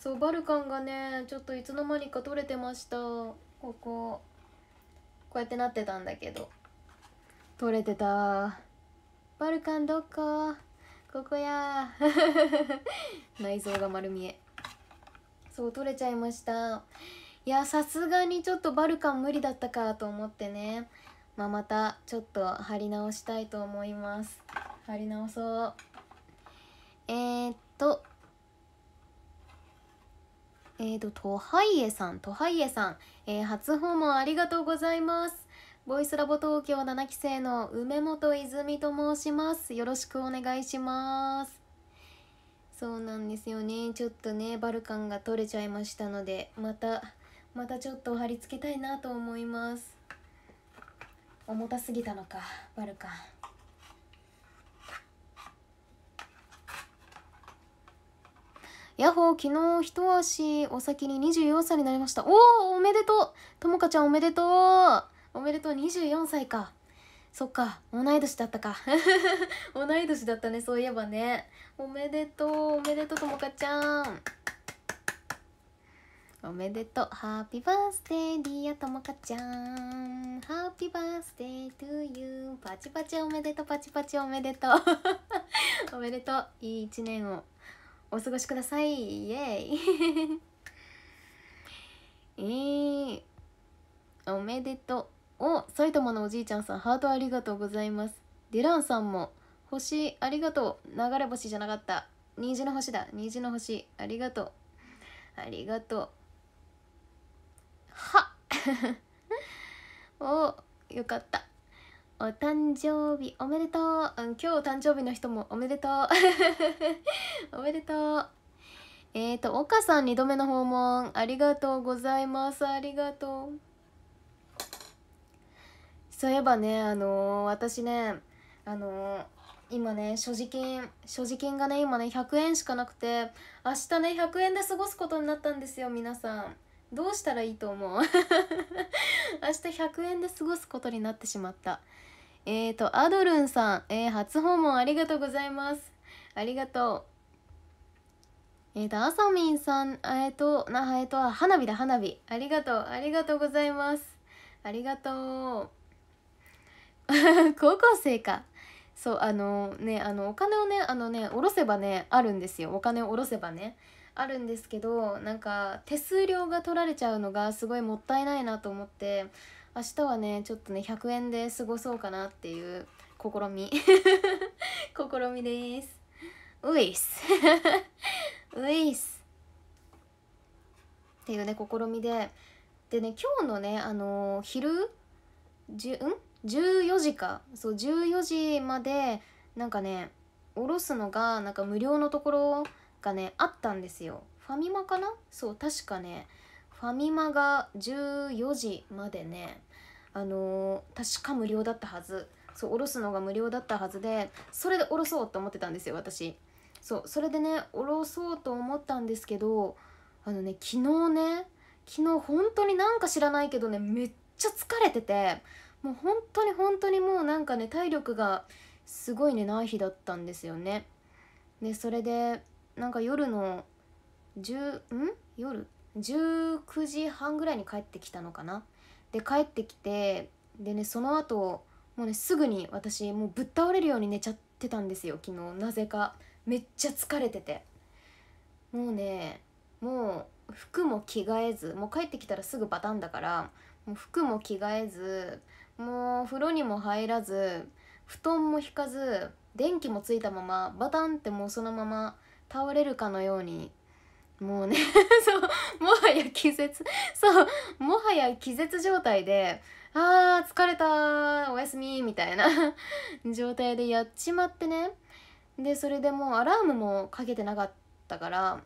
そうバルカンがねちょっといつの間にか取れてましたこここうやってなってたんだけど取れてたバルカンどっかここや 内臓が丸見えそう取れちゃいましたいやさすがにちょっとバルカン無理だったかと思ってね、まあ、またちょっと貼り直したいと思います貼り直そうえー、っとえっ、ー、と、とはいえさん、とはいえさん、えー、初訪問ありがとうございます。ボイスラボ東京7期生の梅本泉と申します。よろしくお願いします。そうなんですよね。ちょっとね、バルカンが取れちゃいましたので、また、またちょっと貼り付けたいなと思います。重たすぎたのか、バルカン。ヤホー、昨日一足お先に24歳になりました。おお、おめでとうともかちゃんおめでとうおめでとう、24歳か。そっか、同い年だったか。同い年だったね、そういえばね。おめでとう、おめでとう、ともかちゃん。おめでとう。ハッピーバースデー、ディアともかちゃん。ハッピーバースデー、トゥーユー。パチパチおめでとう、パチパチおめでとう。おめでとう。いい一年を。お過ごしくださいイエイ えー、おめでとうお埼玉のおじいちゃんさんハートありがとうございますディランさんも星ありがとう流れ星じゃなかった虹の星だ虹の星ありがとうありがとうは およかったお誕生日おめでとう、うん、今日誕生日の人もおめでとう おめでとうえっ、ー、と岡さん2度目の訪問ありがとうございますありがとうそういえばねあのー、私ねあのー、今ね所持金所持金がね今ね100円しかなくて明日ね100円で過ごすことになったんですよ皆さんどうしたらいいと思う 明日100円で過ごすことになってしまったえーと、アドルンさん、えー、初訪問ありがとうございます。ありがとう。えーと、あさみんさん、えーと、な、えーと、花火だ、花火。ありがとう、ありがとうございます。ありがとう。高校生か。そう、あのね、あの、お金をね、あのね、おろせばね、あるんですよ。お金をおろせばね。あるんですけどなんか手数料が取られちゃうのがすごいもったいないなと思って明日はねちょっとね100円で過ごそうかなっていう試み 試みですうイスすうスっす っていうね試みででね今日のねあのー、昼じゅん14時かそう14時までなんかねおろすのがなんか無料のところがねあったんですよファミマかなそう確かねファミマが14時までねあの確か無料だったはずそう下ろすのが無料だったはずでそれで下ろそうと思ってたんですよ私そうそれでね下ろそうと思ったんですけどあのね昨日ね昨日本当になんか知らないけどねめっちゃ疲れててもう本当に本当にもうなんかね体力がすごいねない日だったんですよねでそれでなんか夜の10ん夜19時半ぐらいに帰ってきたのかなで帰ってきてでねその後もうねすぐに私もうぶっ倒れるように寝ちゃってたんですよ昨日なぜかめっちゃ疲れててもうねもう服も着替えずもう帰ってきたらすぐバタンだからもう服も着替えずもう風呂にも入らず布団も引かず電気もついたままバタンってもうそのまま倒れるかのようにもうね そうもはや気絶そうもはや気絶状態であー疲れたおやすみみたいな 状態でやっちまってねでそれでもうアラームもかけてなかったから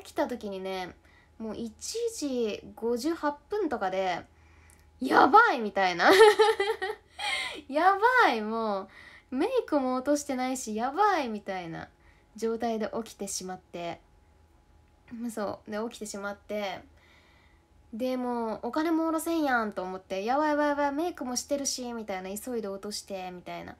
起きた時にねもう1時58分とかでやばいみたいな やばいもうメイクも落としてないしやばいみたいな状態で起きてしまってそうで起きてしまってでもお金もおろせんやんと思ってやばいやばいやばいメイクもしてるしみたいな急いで落としてみたいな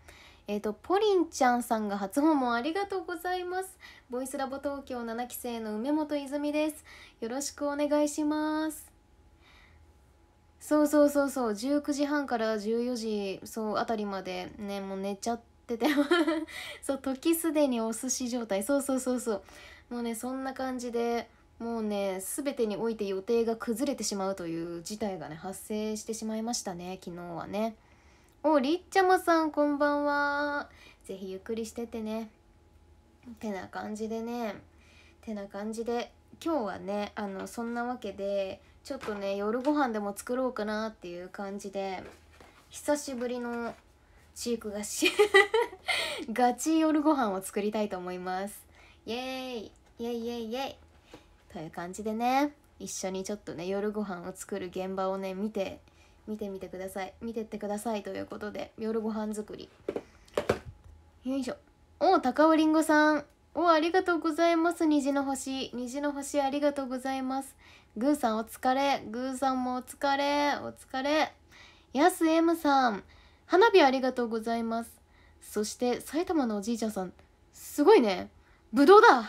えっ、ー、とポリンちゃんさんが初訪問ありがとうございますボイスラボ東京7期生の梅本泉ですよろしくお願いしますそうそうそうそう19時半から14時そうあたりまでねもう寝ちゃってて そう時すでにお寿司状態そうそうそうそうもうねそんな感じでもうね全てにおいて予定が崩れてしまうという事態がね発生してしまいましたね昨日はねおりっちゃまさんこんばんは是非ゆっくりしててねてな感じでねてな感じで今日はねあのそんなわけでちょっとね夜ご飯でも作ろうかなっていう感じで久しぶりのチーク菓子 ガチ夜ご飯を作りたいと思いますイエーイイエイイエイイエイという感じでね一緒にちょっとね夜ご飯を作る現場をね見て見てみてください見てってくださいということで夜ご飯作りよいしょお高尾りんごさんおありがとうございます虹の星虹の星ありがとうございますグーさんお疲れグーさんもお疲れお疲れやす M さん花火ありがとうございますそして埼玉のおじいちゃんさんすごいねぶどうだ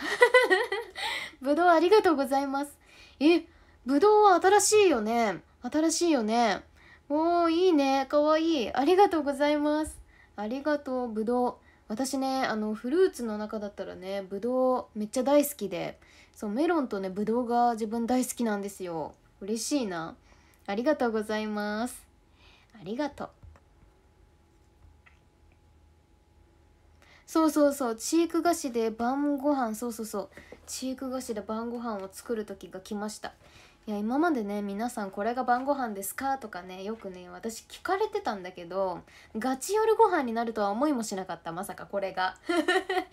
ぶどうありがとうございます。え、ぶどうは新しいよね。新しいよね。おー、いいね。かわいい。ありがとうございます。ありがとう、ぶどう。私ね、あの、フルーツの中だったらね、ぶどうめっちゃ大好きで、そう、メロンとね、ぶどうが自分大好きなんですよ。嬉しいな。ありがとうございます。ありがとう。そうそうそうチーク菓子で晩ご飯そうそうそうチーク菓子で晩ご飯を作る時が来ましたいや今までね皆さんこれが晩ご飯ですかとかねよくね私聞かれてたんだけどガチ夜ご飯になるとは思いもしなかったまさかこれが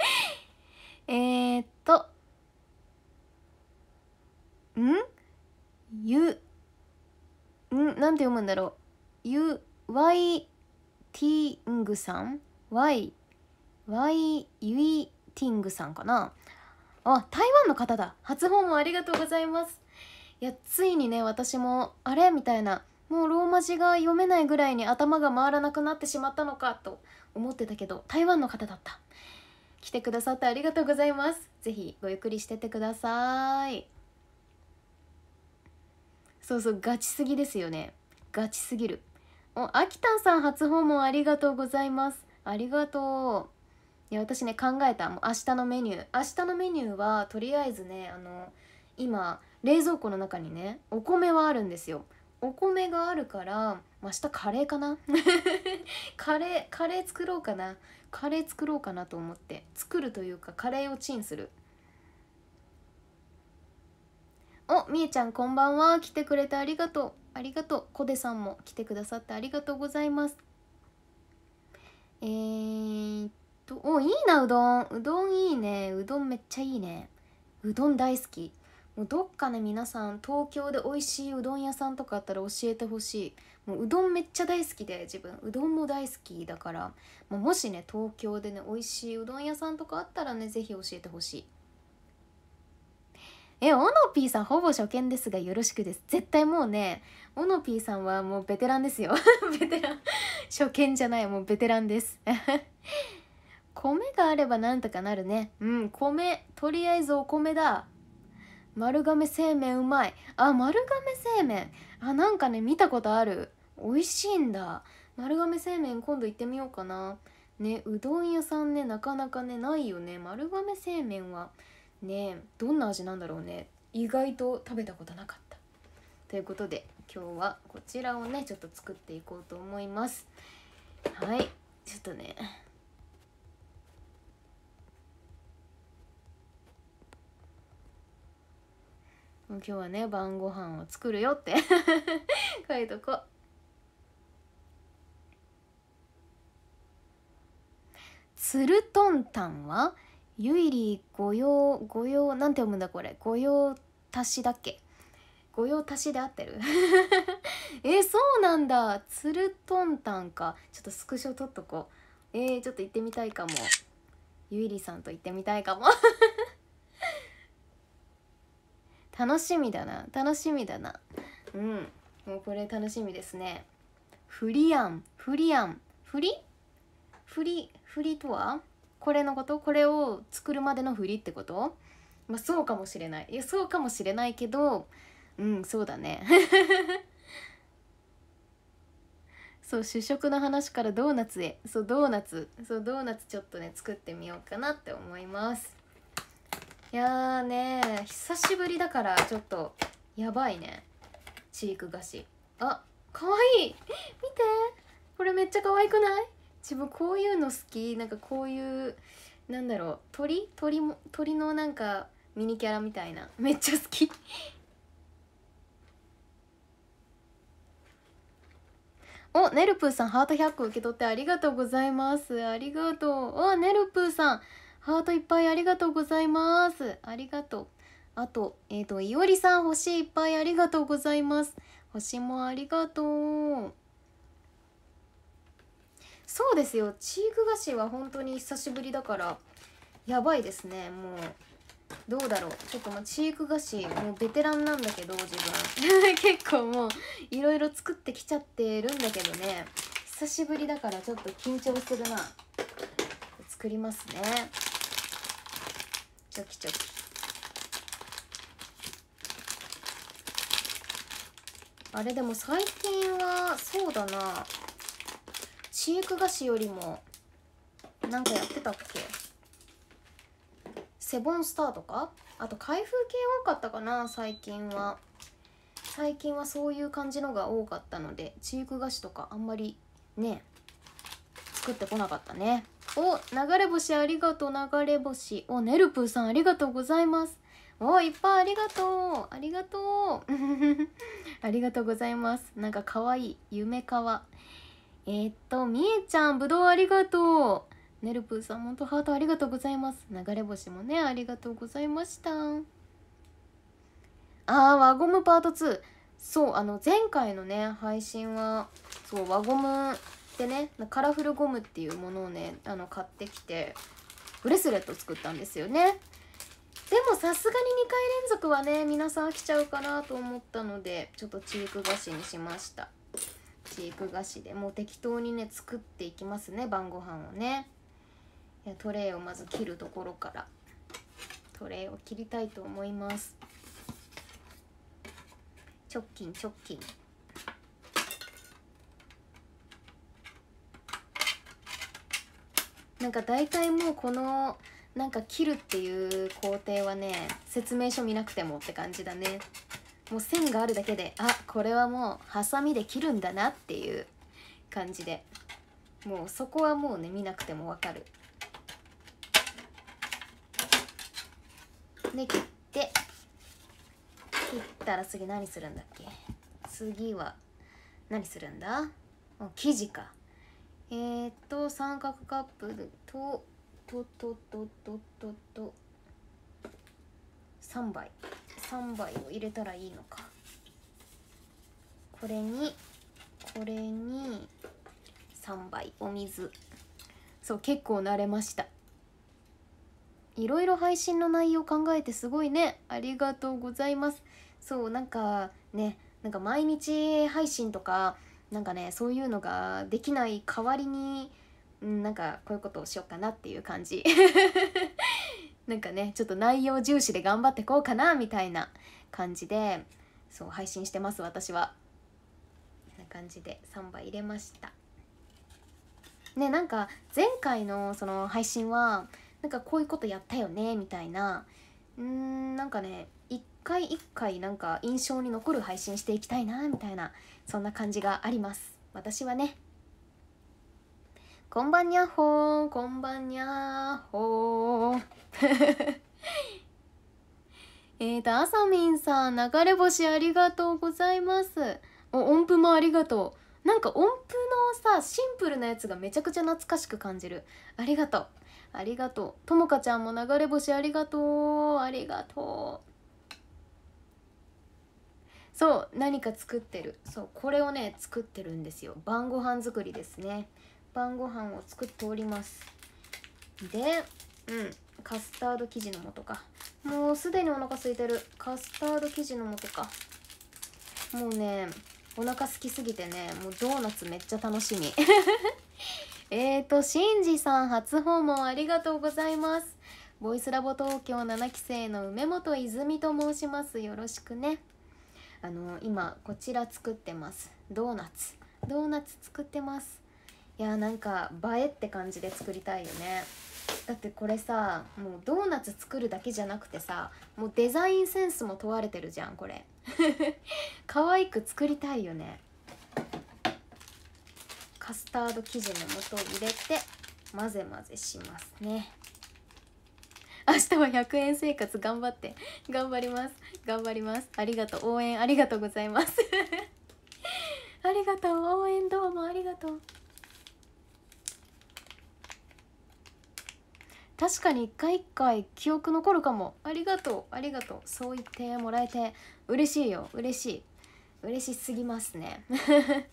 えっとんゆんなんて読むんだろうゆワいティングさんイワイ・ユイ・ティングさんかなあ台湾の方だ初訪問ありがとうございますいやついにね私もあれみたいなもうローマ字が読めないぐらいに頭が回らなくなってしまったのかと思ってたけど台湾の方だった来てくださってありがとうございます是非ごゆっくりしててくださいそうそうガチすぎですよねガチすぎるおあきたんさん初訪問ありがとうございますありがとういや私ね考えたもう明日のメニュー明日のメニューはとりあえずねあの今冷蔵庫の中にねお米はあるんですよお米があるから明日カレーかな カレーカレー作ろうかなカレー作ろうかなと思って作るというかカレーをチンするおみえちゃんこんばんは来てくれてありがとうありがとうコデさんも来てくださってありがとうございますえー、っとおいいなうどんうどんいいねうどんめっちゃいいねうどん大好きもうどっかね皆さん東京で美味しいうどん屋さんとかあったら教えてほしいもううどんめっちゃ大好きで自分うどんも大好きだからももしね東京でね美味しいうどん屋さんとかあったらね是非教えてほしいえオノピーさんほぼ初見ですがよろしくです絶対もうねオノピーさんはもうベテランですよ ベテラン初見じゃないもうベテランです 米があればなんとかなるねうん米とりあえずお米だ丸亀製麺うまいあ丸亀製麺あなんかね見たことある美味しいんだ丸亀製麺今度行ってみようかなねうどん屋さんねなかなかねないよね丸亀製麺はねどんな味なんだろうね意外と食べたことなかったということで今日はこちらをねちょっと作っていこうと思いますはいちょっとね今日はね晩ご飯を作るよって 書いとこつるとんたんはゆいり御用御用なんて読むんだこれ御用足しだっけ御用達しで合ってる えそうなんだつるとんたんかちょっとスクショ取っとこうえー、ちょっと行ってみたいかもゆいりさんと行ってみたいかも楽しみだな楽しみだなうんもうこれ楽しみですねフリアンフリアンフリフリフリとはこれのことこれを作るまでのフリってことまあそうかもしれないいやそうかもしれないけどうんそうだね そう主食の話からドーナツへそうドーナツそうドーナツちょっとね作ってみようかなって思いますやーね久しぶりだからちょっとやばいねチーク菓子あかわいい見てこれめっちゃ可愛くない自分こういうの好きなんかこういうなんだろう鳥鳥も鳥のなんかミニキャラみたいなめっちゃ好きおねるぷーさんハート100受け取ってありがとうございますありがとうおねるぷーさんハートいっぱいありがとうございますありがとうあとえっ、ー、といおりさん星いっぱいありがとうございます星もありがとうそうですよチーク菓子は本当に久しぶりだからやばいですねもうどうだろうちょっとまチーク菓子もうベテランなんだけど自分 結構もういろいろ作ってきちゃってるんだけどね久しぶりだからちょっと緊張するな作りますねチョキチョキあれでも最近はそうだな飼育菓子よりもなんかやってたっけセボンスターとかあと開封系多かったかな最近は最近はそういう感じのが多かったのでチーク菓子とかあんまりね作ってこなかったねお流れ星ありがとう流れ星おネルプーさんありがとうございますおいっぱいありがとうありがとう ありがとうございますなんか可愛い夢かわえー、っとみえちゃんぶどうありがとうネルプーさんほんとハートありがとうございます流れ星もねありがとうございましたあー輪ゴムパート2そうあの前回のね配信はそう輪ゴムでねカラフルゴムっていうものをねあの買ってきてブレスレット作ったんですよねでもさすがに2回連続はね皆さん飽きちゃうかなと思ったのでちょっとチーク菓子にしましたチーク菓子でもう適当にね作っていきますね晩ご飯をねトレイをまず切るところからトレイを切りたいと思います直近直近なんか大体もうこのなんか切るっていう工程はね説明書見なくてもって感じだねもう線があるだけであこれはもうハサミで切るんだなっていう感じでもうそこはもうね見なくてもわかるで切って切ったら次何するんだっけ次は何するんだ生地かえー、っと三角カップルととととととと3杯3杯を入れたらいいのかこれにこれに3杯お水そう結構慣れましたいろいろ配信の内容考えてすごいねありがとうございますそうなんかねなんか毎日配信とかなんかねそういうのができない代わりになんかこういうことをしようかなっていう感じ なんかねちょっと内容重視で頑張ってこうかなみたいな感じでそう配信してます私はこんな感じで3杯入れましたねなんか前回のその配信はなんかこういうことやったよねみたいなうんなんかね一回一回なんか印象に残る配信していきたいなみたいなそんな感じがあります私はねこんばんにゃほーこんばんにゃほー えーとあさみんさん流れ星ありがとうございますお音符もありがとうなんか音符のさシンプルなやつがめちゃくちゃ懐かしく感じるありがとうありがとうともかちゃんも流れ星ありがとうありがとうそう何か作ってるそうこれをね作ってるんですよ晩ご飯作りですね晩ご飯を作っておりますでうんカスタード生地の素かもうすでにお腹空いてるカスタード生地の素かもうねお腹空きすぎてねもうドーナツめっちゃ楽しみ えーとしんじさん初訪問ありがとうございますボイスラボ東京7期生の梅本泉と申しますよろしくねあの今こちら作ってますドーナツドーナツ作ってますいやーなんか映えって感じで作りたいよねだってこれさもうドーナツ作るだけじゃなくてさもうデザインセンスも問われてるじゃんこれ 可愛く作りたいよねカスタード生地の素を入れて混ぜ混ぜしますね明日は100円生活頑張って頑張ります頑張りますありがとう応援ありがとうございます ありがとう応援どうもありがとう確かに一回一回記憶残るかもありがとうありがとうそう言ってもらえて嬉しいよ嬉しい嬉しすぎますね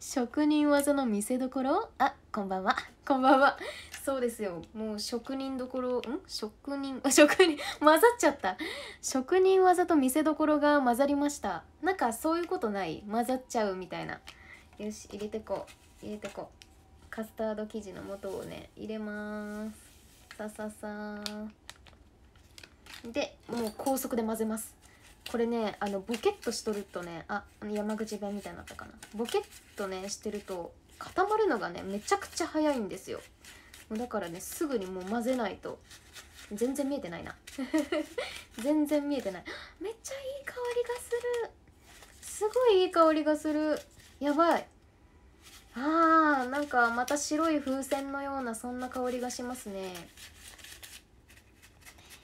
職人技の見せ所あこんばんはこんばんはそうですよもう職人どころん職人 職人混ざっちゃった職人技と見せどころが混ざりましたなんかそういうことない混ざっちゃうみたいなよし入れてこう入れてこうカスタード生地の素をね入れますさささでもう高速で混ぜますこれねあのボケッとしとるとねあ山口弁みたいになったかなボケッとねしてると固まるのがねめちゃくちゃ早いんですよもうだからねすぐにもう混ぜないと全然見えてないな 全然見えてないめっちゃいい香りがするすごいいい香りがするやばいあーなんかまた白い風船のようなそんな香りがしますね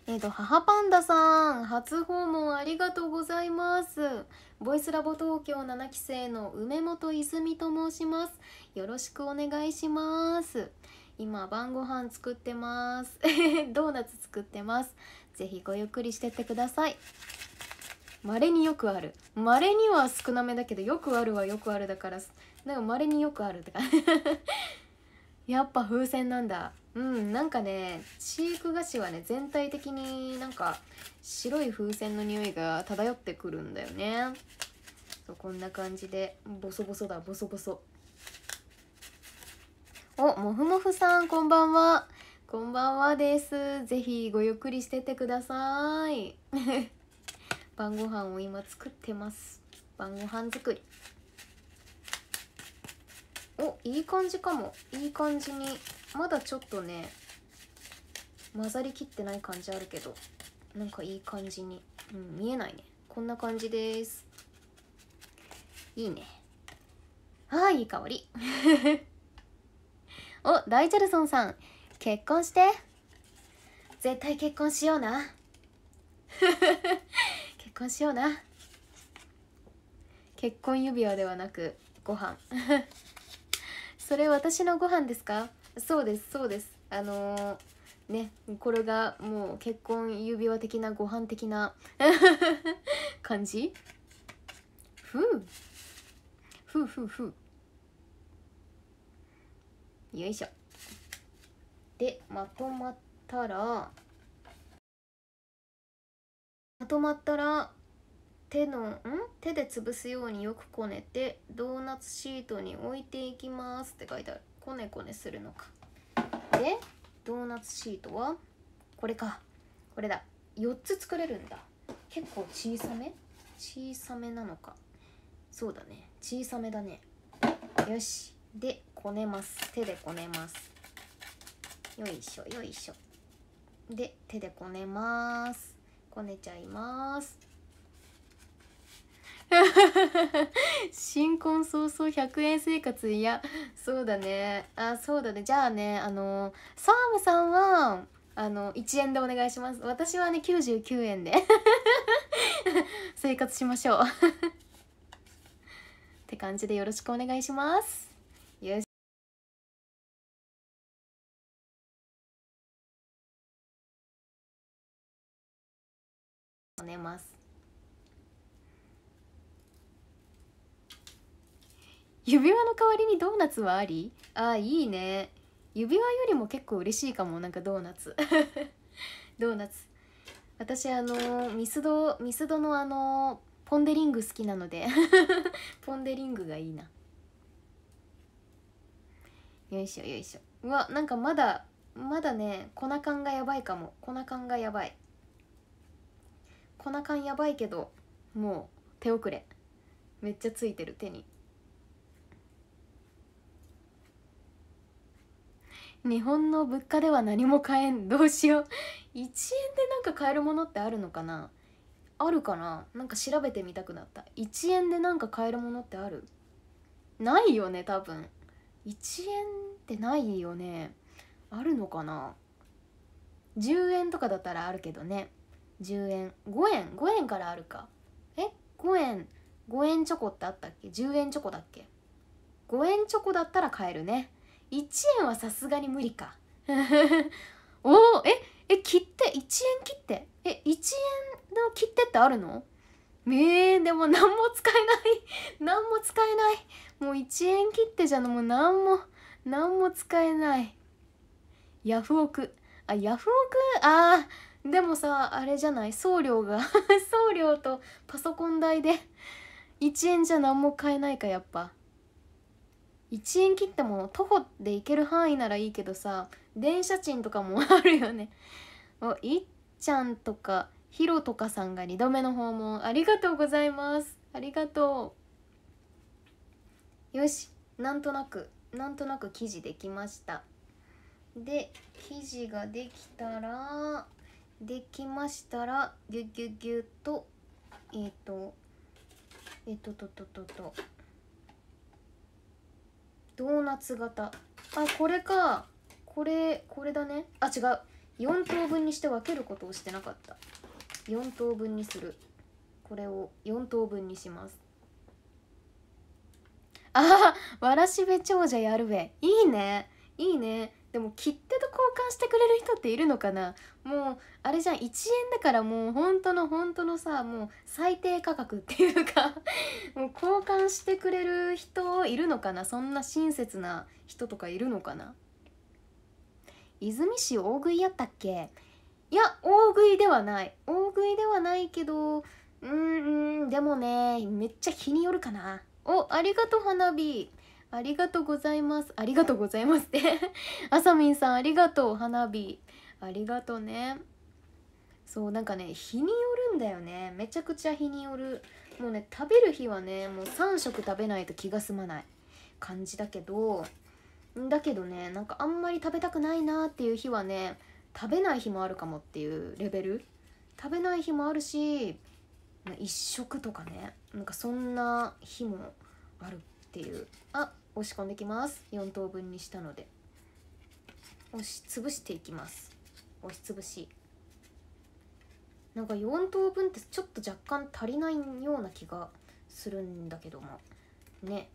えっ、ー、と母パンダさん初訪問ありがとうございますボイスラボ東京7期生の梅本泉と申しますよろしくお願いします今晩ご飯作ってます ドーナツ作ってますぜひごゆっくりしてってください稀によくある稀には少なめだけどよくあるはよくあるだからなんか稀によくあるっか感 やっぱ風船なんだうんなんかね飼育菓子はね全体的になんか白い風船の匂いが漂ってくるんだよねそうこんな感じでボソボソだボソボソおもふもふさんこんばんはこんばんはですぜひごゆっくりしててください 晩ご飯を今作ってます晩ご飯作りおいい感じかもいい感じにまだちょっとね混ざりきってない感じあるけどなんかいい感じに、うん、見えないねこんな感じですいいねあーいい香り おライチェルソンさん結婚して絶対結婚しような 結婚しような結婚指輪ではなくご飯 それ私のご飯ですかそうですそうですあのー、ねこれがもう結婚指輪的なご飯的な 感じふうふうふうふうよいしょでまとまったらまとまったら手のん手で潰すようによくこねてドーナツシートに置いていきますって書いてあるこねこねするのかでドーナツシートはこれかこれだ4つ作れるんだ結構小さめ小さめなのかそうだね小さめだねよしでこねます手でこねますよいしょよいしょで手でこねますこねちゃいます 新婚早々100円生活いやそうだねあそうだねじゃあねあのサームさんはあの1円でお願いします私はね99円で 生活しましょう って感じでよろしくお願いしますねます指輪の代わりにドーナツはありあーいいね指輪よりも結構嬉しいかもなんかドーナツ ドーナツ私あのミスドミスドのあのポン・デリング好きなので ポン・デリングがいいなよいしょよいしょうわなんかまだまだね粉感がやばいかも粉感がやばい粉缶やばいけどもう手遅れめっちゃついてる手に日本の物価では何も買えんどうしよう1 円でなんか買えるものってあるのかなあるかななんか調べてみたくなった1円でなんか買えるものってあるないよね多分1円ってないよねあるのかな10円とかだったらあるけどね10円5円5円からあるかえ5円5円チョコってあったっけ10円チョコだっけ5円チョコだったら買えるね1円はさすがに無理か おおええ切って1円切ってえ1円の切ってってあるのえー、でも何も使えない 何も使えないもう1円切ってじゃのもう何も何も使えないヤフオクあヤフオクああでもさあれじゃない送料が 送料とパソコン代で1円じゃ何も買えないかやっぱ1円切っても徒歩で行ける範囲ならいいけどさ電車賃とかもあるよねおいっちゃんとかひろとかさんが2度目の訪問ありがとうございますありがとうよしなんとなくなんとなく記事できましたで記事ができたらできましたらギュギュギュとえっ、ー、とえっ、ー、とととととドーナツ型あこれかこれこれだねあ違う4等分にして分けることをしてなかった4等分にするこれを4等分にしますあわらしべ長者やるべいいねいいねでも切手と交換してくれる人っているのかなもうあれじゃん1円だからもう本当の本当のさもう最低価格っていうか もう交換してくれる人いるのかなそんな親切な人とかいるのかな泉市大食いやったっけいや大食いではない大食いではないけどうんうんでもねめっちゃ日によるかなおありがとう花火ありがとうございますありがとうございますって あさみんさんありがとう花火ありがとうねそうなんかね日によるんだよねめちゃくちゃ日によるもうね食べる日はねもう3食食べないと気が済まない感じだけどだけどねなんかあんまり食べたくないなっていう日はね食べない日もあるかもっていうレベル食べない日もあるし、1食とかねなんかそんな日もあるっていうあ押し込んできます4等分にしたので押しつぶしていきます押しつぶしなんか4等分ってちょっと若干足りないような気がするんだけどもね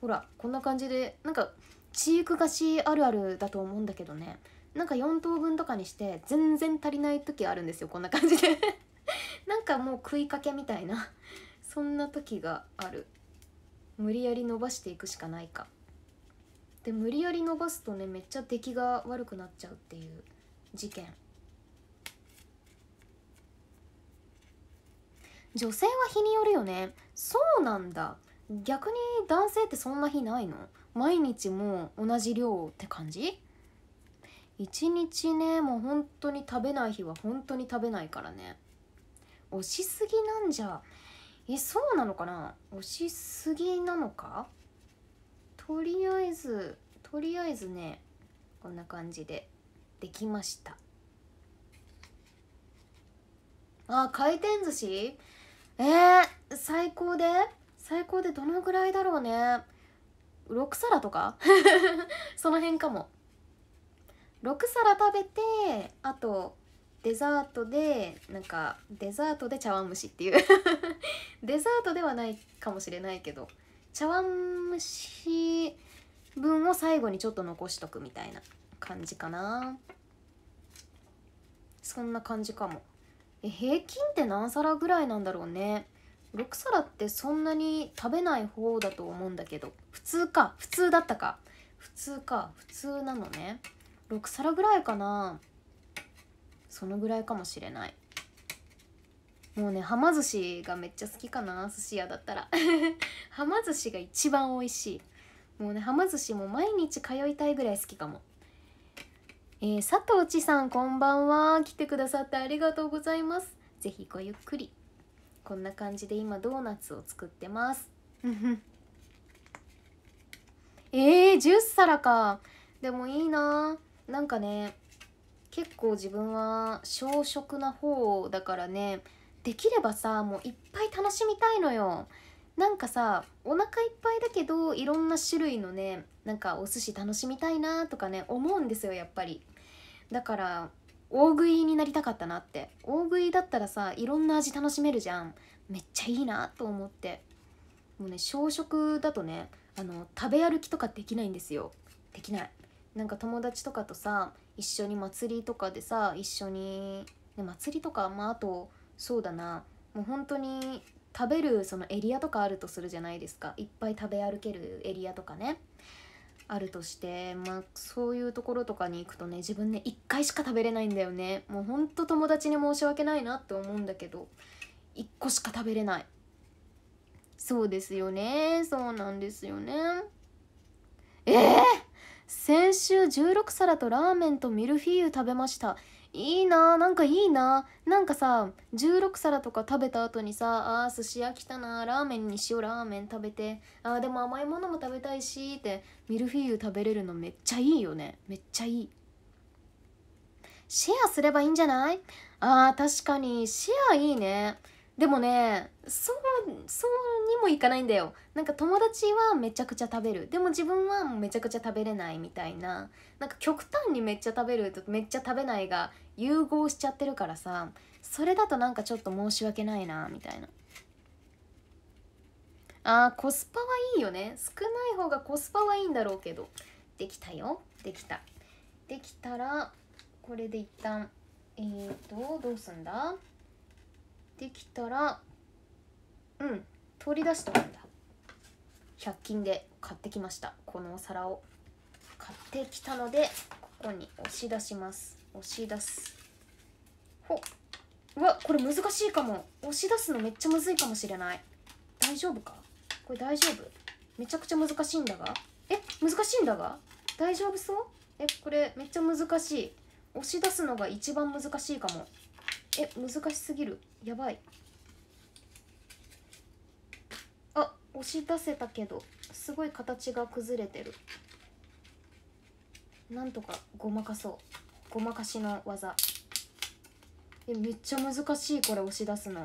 ほらこんな感じでなんかチーク菓子あるあるだと思うんだけどねなんか4等分とかにして全然足りない時あるんですよこんな感じで なんかもう食いかけみたいなそんな時がある無理やり伸ばしていくしかないかで無理やり伸ばすとねめっちゃ敵が悪くなっちゃうっていう事件女性は日によるよねそうなんだ逆に男性ってそんな日ないの毎日もう同じ量って感じ一日ねもう本当に食べない日は本当に食べないからね押しすぎなんじゃえそうなのかな押しすぎなのかとりあえずとりあえずねこんな感じでできましたあ回転寿司えー、最高で最高でどのぐらいだろうね6皿とか その辺かも6皿食べてあとデザートでなんかデザートで茶碗蒸しっていう デザートではないかもしれないけど茶碗蒸し分を最後にちょっと残しとくみたいな感じかなそんな感じかもえ平均って何皿ぐらいなんだろうね6皿ってそんなに食べない方だと思うんだけど普通か普通だったか普通か普通なのね6皿ぐらいかなそのぐらいかもしれないもうねはま寿司がめっちゃ好きかな寿司屋だったら はま寿司が一番美味しいもうねはま寿司も毎日通いたいぐらい好きかもえー、佐藤千さんこんばんは来てくださってありがとうございますぜひごゆっくりこんな感じで今ドーナツを作ってます えー、10皿かでもいいななんかね結構自分は小食な方だからねできればさもういっぱい楽しみたいのよなんかさお腹いっぱいだけどいろんな種類のねなんかお寿司楽しみたいなとかね思うんですよやっぱりだから大食いになりたかったなって大食いだったらさいろんな味楽しめるじゃんめっちゃいいなと思ってもうね小食だとねあの食べ歩きとかできないんですよできないなんか友達とかとさ一緒に祭りとかでさ一緒にで祭りとかまああとそうだなもう本当に食べるそのエリアとかあるとするじゃないですかいっぱい食べ歩けるエリアとかねあるとしてまあそういうところとかに行くとね自分ね1回しか食べれないんだよねもうほんと友達に申し訳ないなって思うんだけど1個しか食べれないそうですよねそうなんですよねえー先週16皿とラーメンとミルフィーユ食べましたいいなーなんかいいなーなんかさ16皿とか食べた後にさあー寿司屋来たなラーメンに塩ラーメン食べてあーでも甘いものも食べたいしってミルフィーユ食べれるのめっちゃいいよねめっちゃいいシェアすればいいんじゃないあー確かにシェアいいねでもねそうそうにもいかないんだよなんか友達はめちゃくちゃ食べるでも自分はめちゃくちゃ食べれないみたいななんか極端にめっちゃ食べるとめっちゃ食べないが融合しちゃってるからさそれだとなんかちょっと申し訳ないなみたいなあーコスパはいいよね少ない方がコスパはいいんだろうけどできたよできたできたらこれで一旦えっ、ー、とどうすんだできたらうん取り出したんだ100均で買ってきましたこのお皿を買ってきたのでここに押し出します押し出すほうわこれ難しいかも押し出すのめっちゃむずいかもしれない大丈夫かこれ大丈夫めちゃくちゃ難しいんだがえ難しいんだが大丈夫そうえこれめっちゃ難しい押し出すのが一番難しいかもえ難しすぎるやばいあ押し出せたけどすごい形が崩れてるなんとかごまかそうごまかしの技えめっちゃ難しいこれ押し出すのいや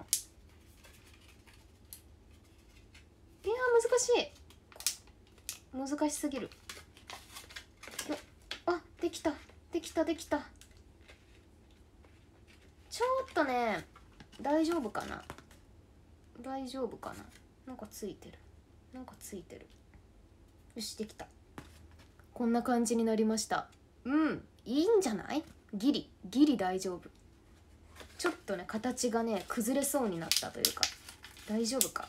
難しい難しすぎるあできたできたできたちょっとね大丈夫かな大丈夫かななんかついてるなんかついてるよしできたこんな感じになりましたうんいいんじゃないギリギリ大丈夫ちょっとね形がね崩れそうになったというか大丈夫か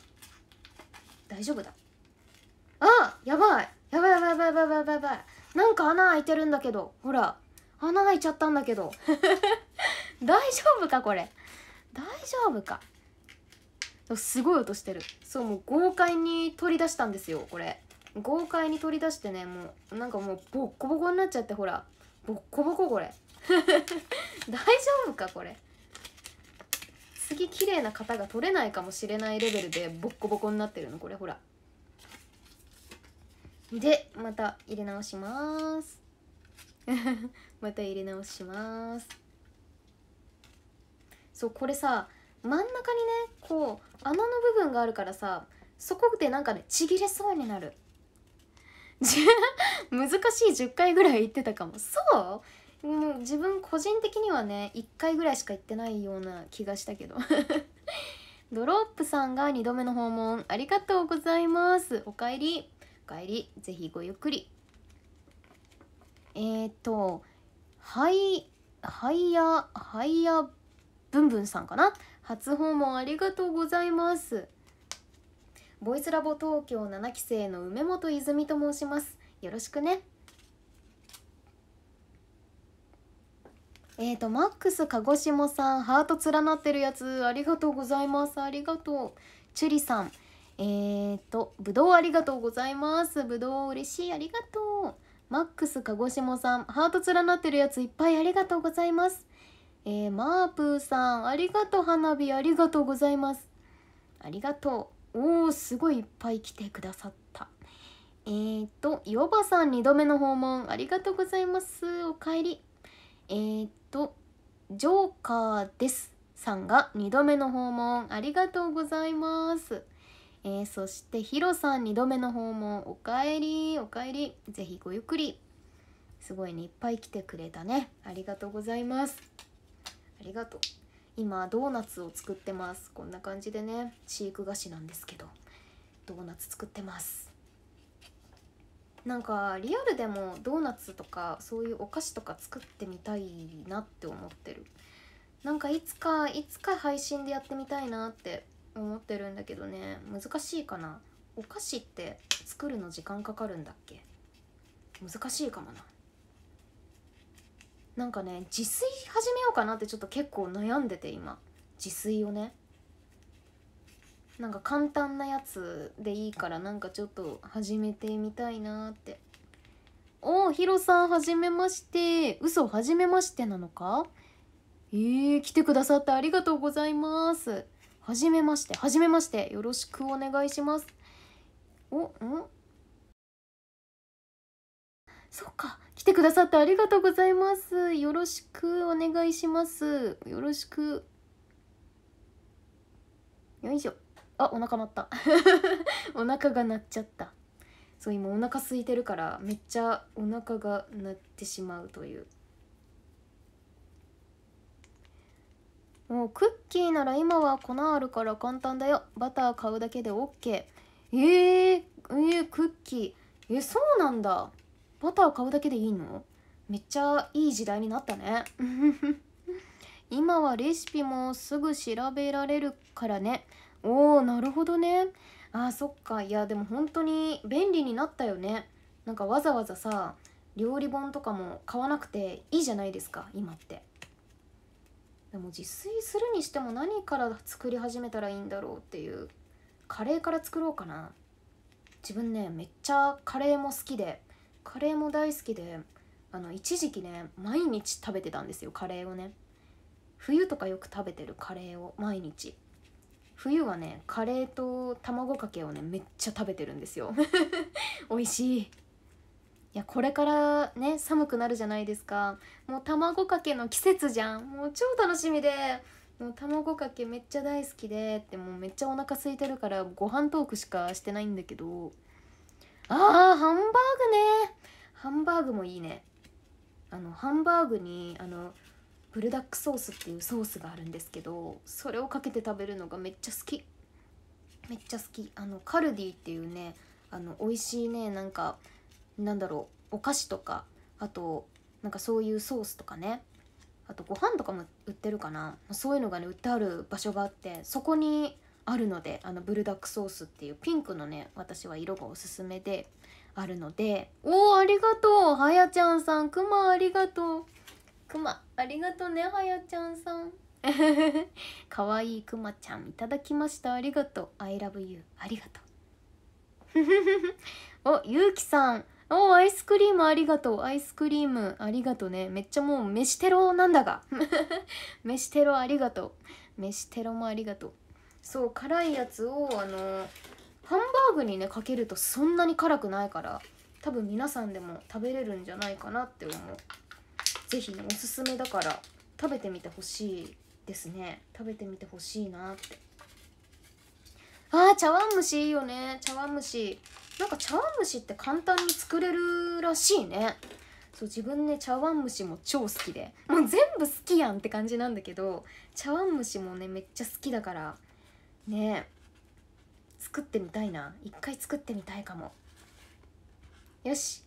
大丈夫だあやばいやばいやばいやばいやばいやばいやばいなんか穴開いてるんだけどほら穴開いちゃったんだけど大丈夫かこれ大丈夫かすごい音してるそうもう豪快に取り出したんですよこれ豪快に取り出してねもうなんかもうボッコボコになっちゃってほらボッコボコこれ 大丈夫かこれ次綺麗な型が取れないかもしれないレベルでボッコボコになってるのこれほらでまた入れ直します また入れ直しますそうこれさ真ん中にねこう穴の部分があるからさそこでなんかねちぎれそうになる 難しい10回ぐらい言ってたかもそうもう自分個人的にはね1回ぐらいしか言ってないような気がしたけど ドロップさんが2度目の訪問ありがとうございますおかえりおかえりぜひごゆっくりえっ、ー、とハイハイヤハイヤぶんぶんさんかな初訪問ありがとうございますボイスラボ東京七期生の梅本泉と申しますよろしくねえーと、マックス鹿児島さんハート連なってるやつありがとうございますありがとうチュリさんえーとぶどうありがとうございますぶどう嬉しいありがとうマックス鹿児島さんハート連なってるやついっぱいありがとうございますえー、マープーさんありがとう花火ありがとうございますありがとうおーすごいいっぱい来てくださったえー、っとヨバさん2度目の訪問ありがとうございますおかえりえー、っとジョーカーですさんが2度目の訪問ありがとうございますえー、そしてヒロさん2度目の訪問おかえりおかえりぜひごゆっくりすごいねいっぱい来てくれたねありがとうございますありがとう今ドーナツを作ってますこんな感じでね飼育菓子なんですけどドーナツ作ってますなんかリアルでもドーナツとかそういうお菓子とか作ってみたいなって思ってるなんかいつかいつか配信でやってみたいなって思ってるんだけどね難しいかなお菓子って作るの時間かかるんだっけ難しいかもななんかね自炊始めようかなってちょっと結構悩んでて今自炊をねなんか簡単なやつでいいからなんかちょっと始めてみたいなっておおヒロさんはじめまして嘘はじめましてなのかえー、来てくださってありがとうございますはじめましてはじめましてよろしくお願いしますおんそっか来てくださってありがとうございます。よろしくお願いします。よろしく。よいしょ。あ、お腹鳴った。お腹が鳴っちゃった。そう、今お腹空いてるから、めっちゃお腹が鳴ってしまうという。もうクッキーなら今は粉あるから簡単だよ。バター買うだけで OK。えー、えー、クッキー。え、そうなんだ。バター買うだけでいいのめっちゃいい時代になったね 今はレシピもすぐ調べられるからねおーなるほどねあーそっかいやでも本当に便利になったよねなんかわざわざさ料理本とかも買わなくていいじゃないですか今ってでも自炊するにしても何から作り始めたらいいんだろうっていうカレーから作ろうかな自分ねめっちゃカレーも好きでカレーも大好きであの一時期ね毎日食べてたんですよカレーをね冬とかよく食べてるカレーを毎日冬はねカレーと卵かけをねめっちゃ食べてるんですよ 美味しいいやこれからね寒くなるじゃないですかもう卵かけの季節じゃんもう超楽しみでもう卵かけめっちゃ大好きでってもうめっちゃお腹空いてるからご飯トークしかしてないんだけどあーハンバーグねハンバーグもいいねあのハンバーグにあのブルダックソースっていうソースがあるんですけどそれをかけて食べるのがめっちゃ好きめっちゃ好きあのカルディっていうねあの美味しいねなんかなんだろうお菓子とかあとなんかそういうソースとかねあとご飯とかも売ってるかなそういうのがね売ってある場所があってそこにあるのであのブルダックソースっていうピンクのね私は色がおすすめであるのでおおありがとうはやちゃんさんくまありがとうくまありがとうねはやちゃんさんかわ いいくまちゃんいただきましたありがとう I love you ありがとう おゆうきさんおアイスクリームありがとうアイスクリームありがとうねめっちゃもう飯テロなんだが 飯テロありがとう飯テロもありがとうそう辛いやつをあのハンバーグにねかけるとそんなに辛くないから多分皆さんでも食べれるんじゃないかなって思う是非ねおすすめだから食べてみてほしいですね食べてみてほしいなってあー茶碗蒸しいいよね茶碗蒸しなんか茶碗蒸しって簡単に作れるらしいねそう自分ね茶碗蒸しも超好きでもう全部好きやんって感じなんだけど茶碗蒸しもねめっちゃ好きだからね作ってみたいな一回作ってみたいかもよし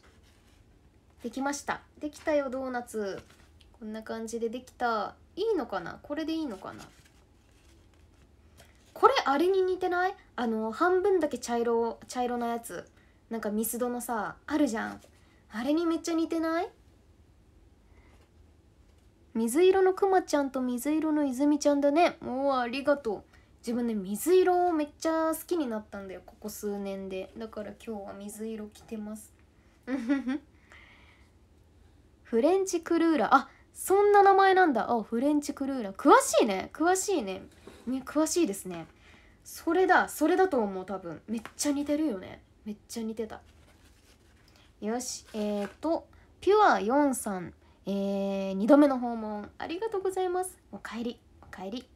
できましたできたよドーナツこんな感じでできたいいのかなこれでいいのかなこれあれに似てないあの半分だけ茶色茶色のやつなんかミスドのさあるじゃんあれにめっちゃ似てない水色のくまちゃんと水色の泉ちゃんだねおおありがとう自分ね水色をめっちゃ好きになったんだよここ数年でだから今日は水色着てます フレンチクルーラーあそんな名前なんだあフレンチクルーラー詳しいね詳しいねね詳しいですねそれだそれだと思う多分めっちゃ似てるよねめっちゃ似てたよしえっ、ー、とピュア4さんえー、2度目の訪問ありがとうございますおかえりおかえり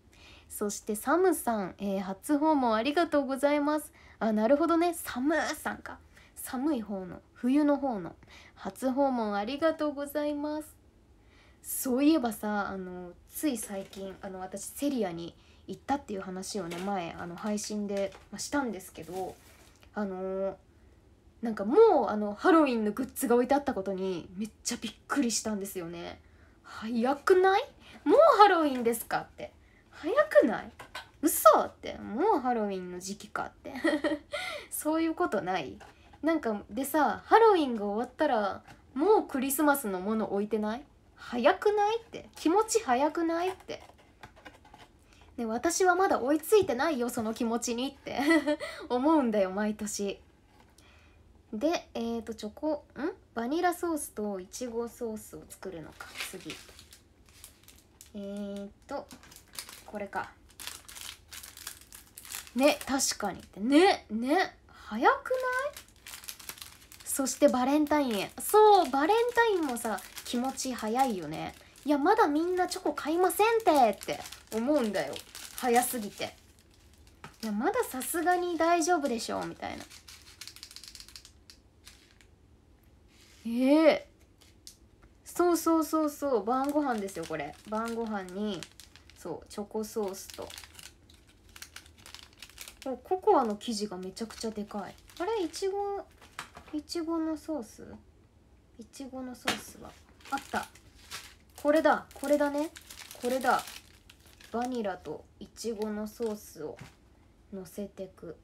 そしてサムさん、えー、初訪問ありがとうございますあなるほどねサムさんか寒い方の冬の方の初訪問ありがとうございますそういえばさあのつい最近あの私セリアに行ったっていう話をね前あの配信でしたんですけどあのなんかもうあのハロウィンのグッズが置いてあったことにめっちゃびっくりしたんですよね早くないもうハロウィンですかって早くない嘘ってもうハロウィンの時期かって そういうことないなんかでさハロウィンが終わったらもうクリスマスのもの置いてない早くないって気持ち早くないって、で私はまだ追いついてないよその気持ちにって 思うんだよ毎年でえっ、ー、とチョコんバニラソースといちごソースを作るのか次えっ、とこれかね確かにねね早くないそしてバレンタインへそうバレンタインもさ気持ち早いよねいやまだみんなチョコ買いませんってって思うんだよ早すぎていやまださすがに大丈夫でしょみたいなええー、そうそうそうそう晩ご飯ですよこれ晩ご飯にそうチョコソースとココアの生地がめちゃくちゃでかいあれいちごいちごのソースいちごのソースはあったこれだこれだねこれだバニラといちごのソースをのせてく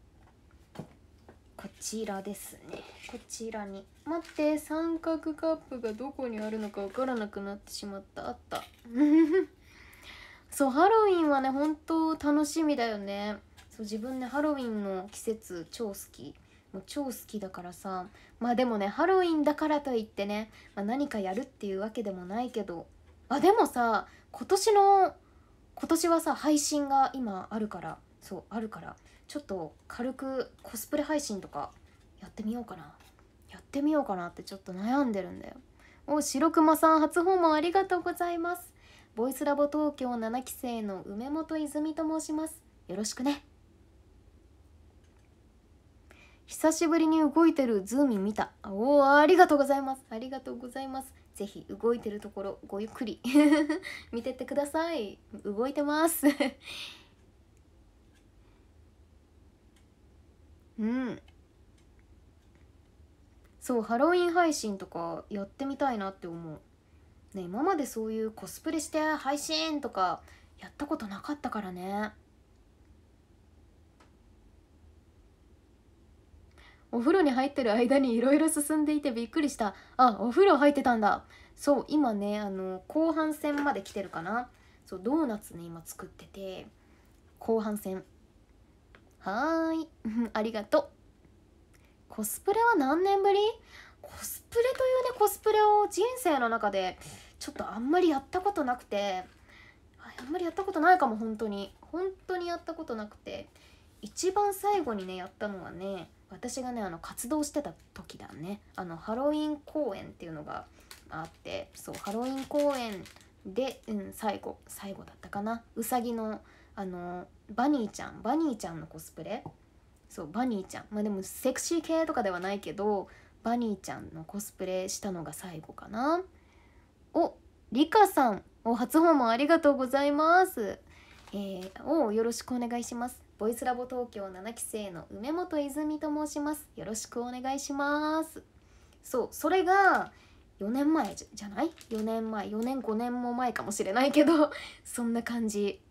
こちらですねこちらに待って三角カップがどこにあるのか分からなくなってしまったあったそうハロウィンはね本当楽しみだよねそう自分ねハロウィンの季節超好きもう超好きだからさまあでもねハロウィンだからといってね、まあ、何かやるっていうわけでもないけどあでもさ今年の今年はさ配信が今あるからそうあるからちょっと軽くコスプレ配信とかやってみようかなやってみようかなってちょっと悩んでるんだよお白熊さん初訪問ありがとうございますボイスラボ東京七期生の梅本泉と申しますよろしくね久しぶりに動いてるズーミン見たおおありがとうございますありがとうございますぜひ動いてるところごゆっくり 見てってください動いてます うんそうハロウィン配信とかやってみたいなって思うね、今までそういうコスプレして配信とかやったことなかったからねお風呂に入ってる間にいろいろ進んでいてびっくりしたあお風呂入ってたんだそう今ねあの後半戦まで来てるかなそうドーナツね今作ってて後半戦はーい ありがとうコスプレは何年ぶりコスプレというねコスプレを人生の中でちょっとあんまりやったことなくてあんまりやったことないかも本当に本当にやったことなくて一番最後にねやったのはね私がねあの活動してた時だねあのハロウィン公演っていうのがあってそうハロウィン公演で、うん、最後最後だったかなうさぎのあのバニーちゃんバニーちゃんのコスプレそうバニーちゃんまあでもセクシー系とかではないけどバニーちゃんのコスプレしたのが最後かなおリカさんお初訪問ありがとうございます。えー、およろしくお願いします。ボイスラボ東京7期生の梅本泉と申します。よろしくお願いします。そう、それが4年前じゃない ?4 年前、4年5年も前かもしれないけど そんな感じ。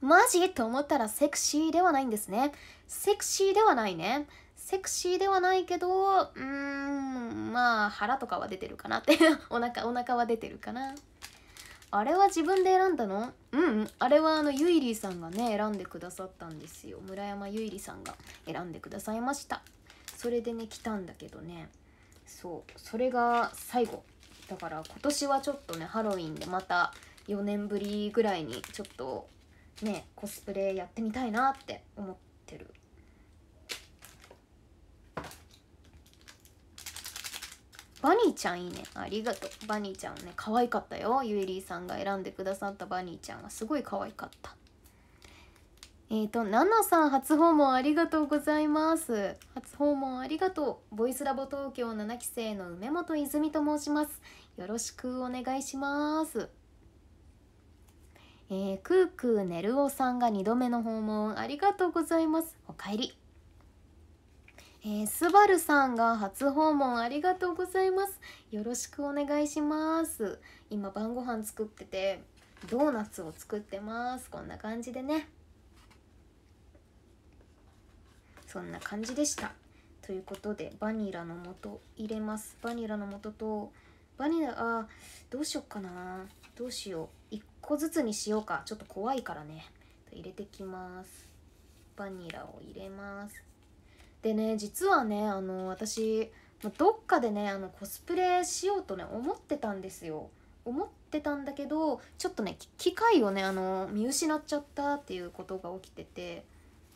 マジと思ったらセクシーではないんですね。セクシーではないね。セクシーではないけどうーんまあ腹とかは出てるかなって お腹お腹は出てるかなあれは自分で選んだのうんあれはあのゆいりさんがね選んでくださったんですよ村山ゆいりさんが選んでくださいましたそれでね来たんだけどねそうそれが最後だから今年はちょっとねハロウィンでまた4年ぶりぐらいにちょっとねコスプレやってみたいなって思ってるバニーちゃんいいねありがとうバニーちゃんね可愛かったよゆえりーさんが選んでくださったバニーちゃんはすごい可愛かったえっ、ー、と、ナナさん初訪問ありがとうございます。初訪問ありがとう。ボイスラボ東京7期生の梅本泉と申します。よろしくお願いします。えー、クークーねるおさんが2度目の訪問ありがとうございます。おかえり。えー、スバルさんが初訪問ありがとうございますよろしくお願いします今晩ご飯作っててドーナツを作ってますこんな感じでねそんな感じでしたということでバニラの素入れますバニラの素とバニラあどうしよっかなどうしよう1個ずつにしようかちょっと怖いからね入れてきますバニラを入れますでね実はねあの私どっかでねあのコスプレしようとね思ってたんですよ思ってたんだけどちょっとね機会をねあの見失っちゃったっていうことが起きてて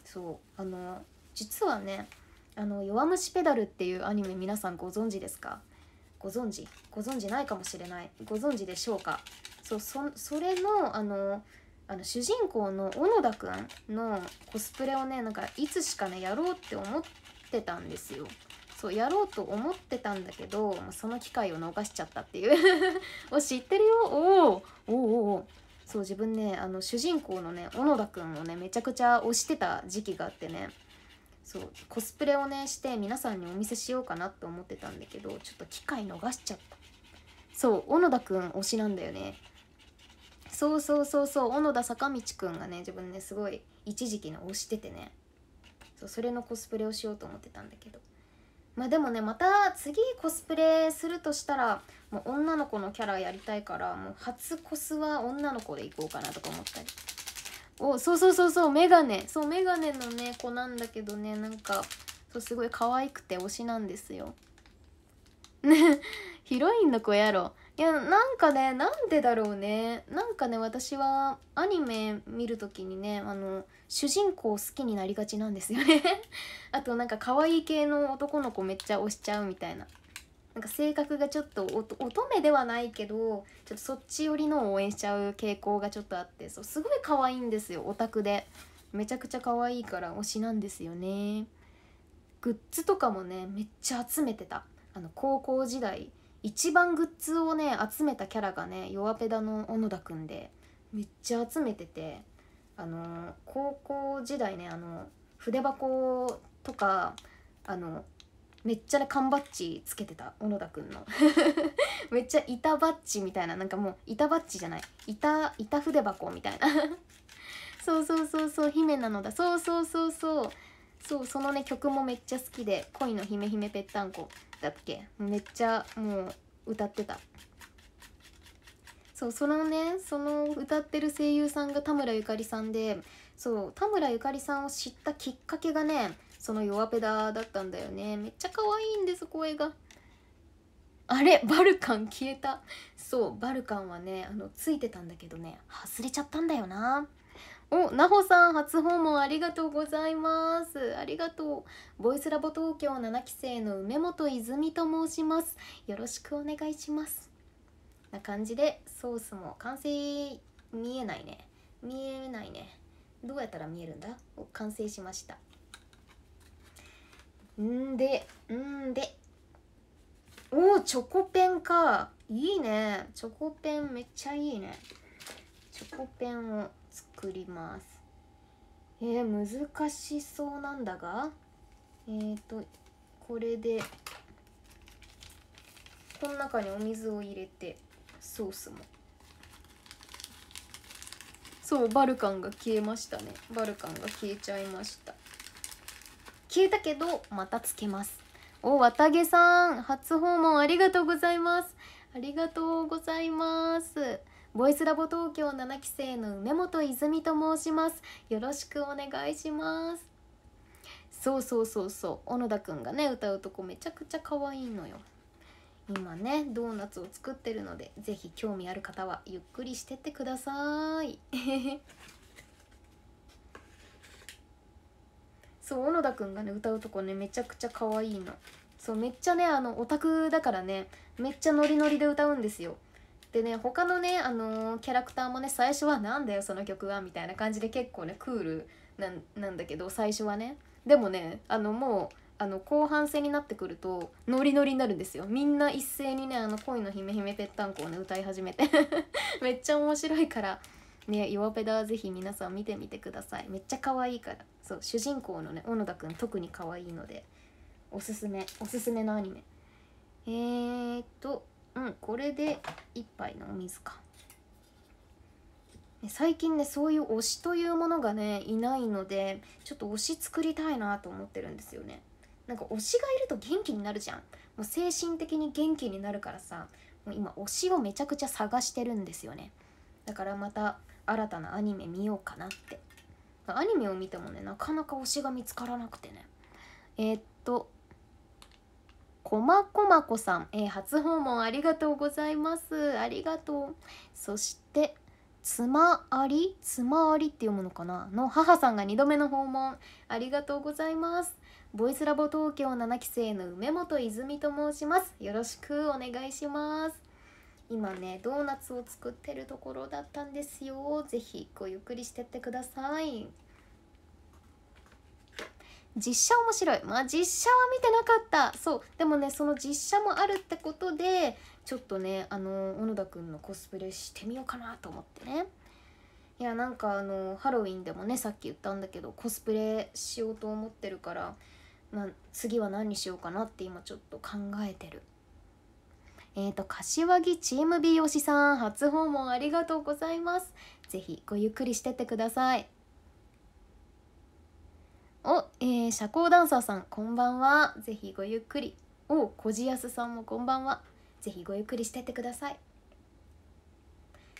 そうあの実はね「あの弱虫ペダル」っていうアニメ皆さんご存知ですかご存知ご存知ないかもしれないご存知でしょうかそうそれのあのあの主人公の小野田くんのコスプレをねなんかいつしかねやろうって思ってたんですよそうやろうと思ってたんだけどその機会を逃しちゃったっていうお 知ってるよおおおおそう自分ねあの主人公のね小野田くんをねめちゃくちゃ推してた時期があってねそうコスプレをねして皆さんにお見せしようかなって思ってたんだけどちょっと機会逃しちゃったそう小野田くん推しなんだよねそうそうそうそう小野田坂道くんがね自分ねすごい一時期の推しててねそうそれのコスプレをしようと思ってたんだけどまあでもねまた次コスプレするとしたらもう女の子のキャラやりたいからもう初コスは女の子でいこうかなとか思ったりおそうそうそうそうメガネそうメガネのね子なんだけどねなんかそうすごい可愛くて推しなんですよね ヒロインの子やろいやなんかねなんでだろうねなんかね私はアニメ見る時にねあの主人公好きになりがちなんですよね あとなんか可愛い系の男の子めっちゃ推しちゃうみたいななんか性格がちょっと乙女ではないけどちょっとそっち寄りのを応援しちゃう傾向がちょっとあってそうすごい可愛いんですよオタクでめちゃくちゃ可愛いから推しなんですよねグッズとかもねめっちゃ集めてたあの高校時代一番グッズをね集めたキャラがね弱ペダの小野田くんでめっちゃ集めててあの高校時代ねあの筆箱とかあのめっちゃね缶バッジつけてた小野田くんの めっちゃ板バッジみたいななんかもう板バッジじゃない板板筆箱みたいな そうそうそうそう姫なのだそうそうそうそうそうそのね曲もめっちゃ好きで「恋の姫姫ぺったんこ」だっけめっちゃもう歌ってたそうそのねその歌ってる声優さんが田村ゆかりさんでそう田村ゆかりさんを知ったきっかけがねその弱ペダだったんだよねめっちゃ可愛いんです声があれバルカン消えたそうバルカンはねあのついてたんだけどね外れちゃったんだよなお、なほさん初訪問ありがとうございます。ありがとう。ボイスラボ東京7期生の梅本泉と申します。よろしくお願いします。な感じでソースも完成見えないね。見えないね。どうやったら見えるんだ完成しました。んで、んで。おお、チョコペンか。いいね。チョコペンめっちゃいいね。チョコペンを。作りますえー、難しそうなんだがえっ、ー、とこれでこの中にお水を入れてソースもそうバルカンが消えましたねバルカンが消えちゃいました消えたけどまたつけますお綿毛さん初訪問ありがとうございますありがとうございますボイスラボ東京7期生の梅本泉と申しますよろしくお願いしますそうそうそうそう小野田くんがね歌うとこめちゃくちゃ可愛いのよ今ねドーナツを作ってるので是非興味ある方はゆっくりしてってください そう小野田くんがね歌うとこねめちゃくちゃ可愛いのそうめっちゃねあのオタクだからねめっちゃノリノリで歌うんですよでね他のね、あのー、キャラクターもね最初は「なんだよその曲は」みたいな感じで結構ねクールなんだけど最初はねでもねあのもうあの後半戦になってくるとノリノリになるんですよみんな一斉にね「あの恋の姫姫ぺったんこ」をね歌い始めて めっちゃ面白いからね弱ペダはぜひ皆さん見てみてくださいめっちゃ可愛いからそう主人公のね小野田くん特に可愛いのでおすすめおすすめのアニメえー、っとうんこれで1杯のお水か最近ねそういう推しというものがねいないのでちょっと推し作りたいなと思ってるんですよねなんか推しがいると元気になるじゃんもう精神的に元気になるからさもう今推しをめちゃくちゃ探してるんですよねだからまた新たなアニメ見ようかなってアニメを見てもねなかなか推しが見つからなくてねえー、っとこまこまこさん、えー、初訪問ありがとうございますありがとうそしてつまありつまありって読むのかなの母さんが2度目の訪問ありがとうございますボイスラボ東京7期生の梅本泉と申しますよろしくお願いします今ねドーナツを作ってるところだったんですよぜひごゆっくりしてってください実写面白いまあ実写は見てなかったそうでもねその実写もあるってことでちょっとねあの小野田くんのコスプレしてみようかなと思ってねいやなんかあのハロウィンでもねさっき言ったんだけどコスプレしようと思ってるから、まあ、次は何にしようかなって今ちょっと考えてるえっ、ー、と柏木チーム B 推しさん初訪問ありがとうございます是非ごゆっくりしてってくださいお、えー、社交ダンサーさんこんばんはぜひごゆっくりおこじやすさんもこんばんはぜひごゆっくりしてってください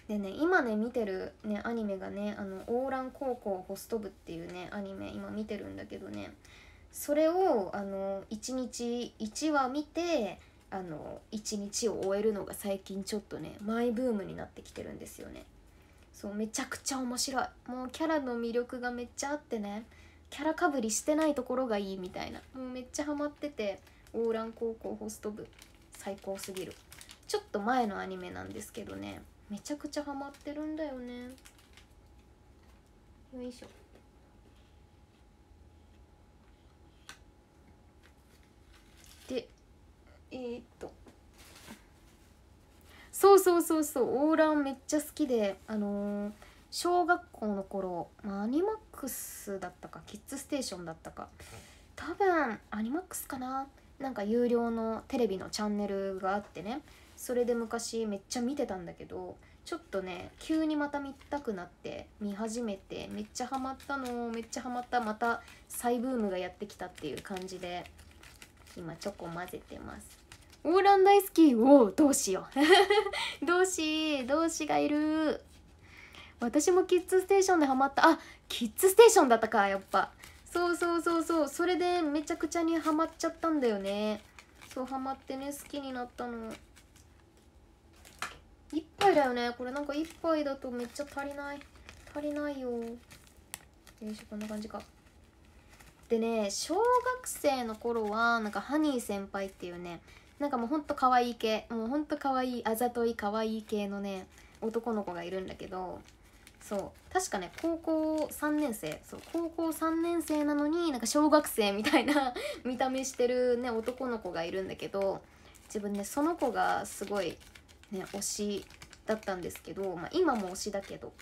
でね今ね見てるねアニメがね「あのオーラン高校ホスト部」っていうねアニメ今見てるんだけどねそれをあの1日1話見てあの1日を終えるのが最近ちょっとねマイブームになってきてるんですよねそうめちゃくちゃ面白いもうキャラの魅力がめっちゃあってねキャラかぶりしてないところがいいみたいなもうめっちゃハマっててオーラン高校ホスト部最高すぎるちょっと前のアニメなんですけどねめちゃくちゃハマってるんだよねよいしょでえー、っとそうそうそうそうオーランめっちゃ好きであのー、小学校の頃、まあ、アニマックスだっステーションだったか多分アニマックスかななんか有料のテレビのチャンネルがあってねそれで昔めっちゃ見てたんだけどちょっとね急にまた見たくなって見始めてめっちゃハマったのめっちゃハマったまた再ブームがやってきたっていう感じで今チョコ混ぜてますオーラン大好きおおどうしよう どうしどうしがいる私もキッズステーションでハマったあキッズステーションだったかやっぱそうそうそうそうそれでめちゃくちゃにハマっちゃったんだよねそうハマってね好きになったの1杯だよねこれなんか1杯だとめっちゃ足りない足りないよよいしょこんな感じかでね小学生の頃はなんかハニー先輩っていうねなんかもうほんと可愛い系もうほんと可愛いあざとい可愛い系のね男の子がいるんだけどそう確かね高校3年生そう高校3年生なのになんか小学生みたいな 見た目してるね男の子がいるんだけど自分ねその子がすごい、ね、推しだったんですけど、まあ、今も推しだけど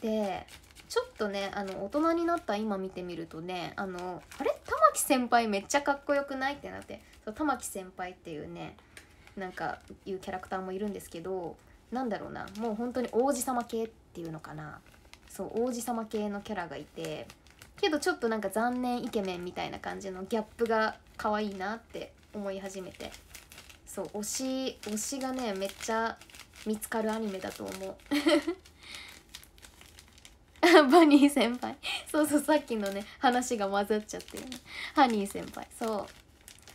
でちょっとねあの大人になった今見てみるとねあのあれ玉木先輩めっちゃかっこよくないってなってそう玉木先輩っていうねなんかいうキャラクターもいるんですけどなんだろうなもう本当に王子様系っていうのかなそう王子様系のキャラがいてけどちょっとなんか残念イケメンみたいな感じのギャップが可愛いなって思い始めてそう推し推しがねめっちゃ見つかるアニメだと思うバ ニー先輩そうそうさっきのね話が混ざっちゃってる、ね、ハニー先輩そう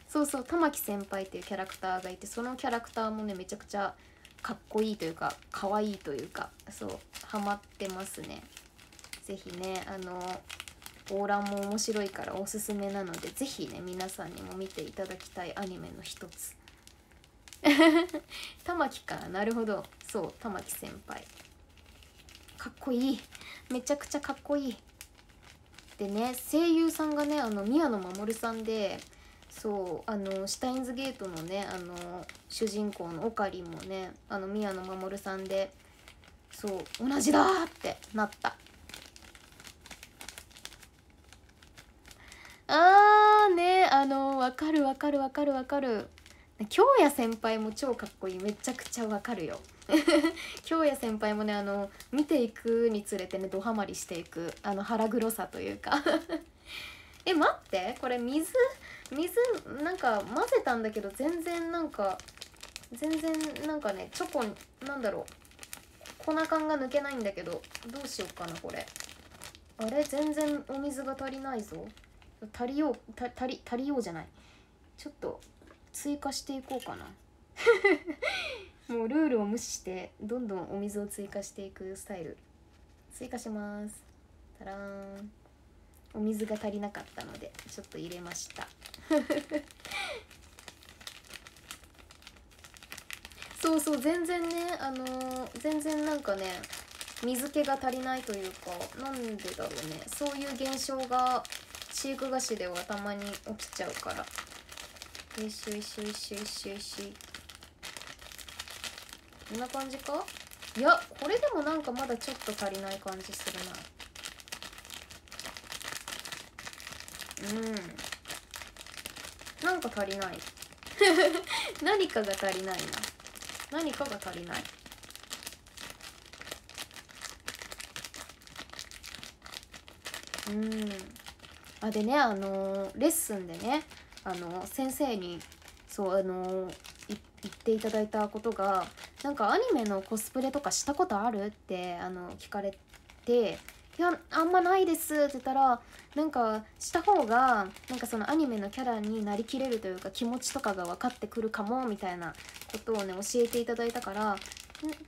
そうそう玉木先輩っていうキャラクターがいてそのキャラクターもねめちゃくちゃかっこいいというかかわいいというかそうハマってますね是非ねあのオーラも面白いからおすすめなので是非ね皆さんにも見ていただきたいアニメの一つ 玉木かなるほどそう玉木先輩かっこいいめちゃくちゃかっこいいでね声優さんがねあの宮野守さんでそうあのシュタインズゲートのねあの主人公のオカリンもねあの宮野真守さんでそう同じだってなったあーねあのわかるわかるわかるわかる京也先輩も超かっこいいめちゃくちゃわかるよ 京也先輩もねあの見ていくにつれてねどハマりしていくあの腹黒さというか え待ってこれ水水なんか混ぜたんだけど全然なんか全然なんかねチョコなんだろう粉感が抜けないんだけどどうしようかなこれあれ全然お水が足りないぞ足りよう足り足りようじゃないちょっと追加していこうかな もうルールを無視してどんどんお水を追加していくスタイル追加しますたらーんお水が足りなかったのでちょっと入れました そうそう全然ねあのー、全然なんかね水気が足りないというかなんでだろうねそういう現象が飼育菓子ではたまに起きちゃうからよしよしよしよしよしこんな感じかいやこれでもなんかまだちょっと足りない感じするなうんなんか足りない 何かが足りないな何かが足りないうんあでねあのー、レッスンでねあのー、先生にそうあのー、言っていただいたことがなんかアニメのコスプレとかしたことあるってあの聞かれていやあんまないです」って言ったらなんかした方がなんかそのアニメのキャラになりきれるというか気持ちとかが分かってくるかもみたいなことをね教えていただいたから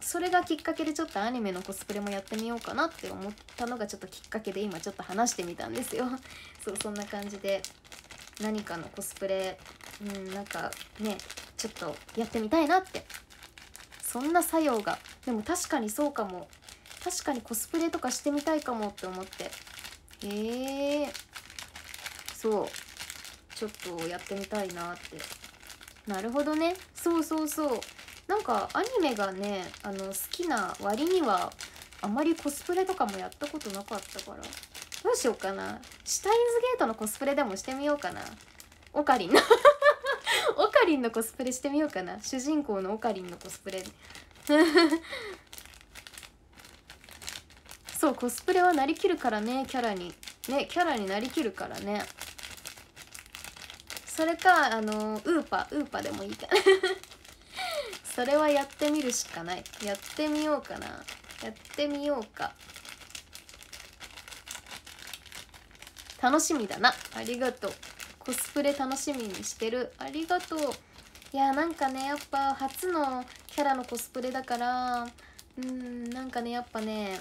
それがきっかけでちょっとアニメのコスプレもやってみようかなって思ったのがちょっときっかけで今ちょっと話してみたんですよ そうそんな感じで何かのコスプレうんなんかねちょっとやってみたいなってそんな作用がでも確かにそうかも確かにコスプレとかしてみたいかもって思ってへえー、そうちょっとやってみたいなってなるほどねそうそうそうなんかアニメがねあの好きな割にはあまりコスプレとかもやったことなかったからどうしようかなシュタインズゲートのコスプレでもしてみようかなオカリンのオカリンのコスプレしてみようかな主人公のオカリンのコスプレそうコスプレはなりきるからねキャラにねキャラになりきるからねそれかあのウーパウーパでもいいかな それはやってみるしかないやってみようかなやってみようか楽しみだなありがとうコスプレ楽しみにしてるありがとういやなんかねやっぱ初のキャラのコスプレだからうんなんかねやっぱね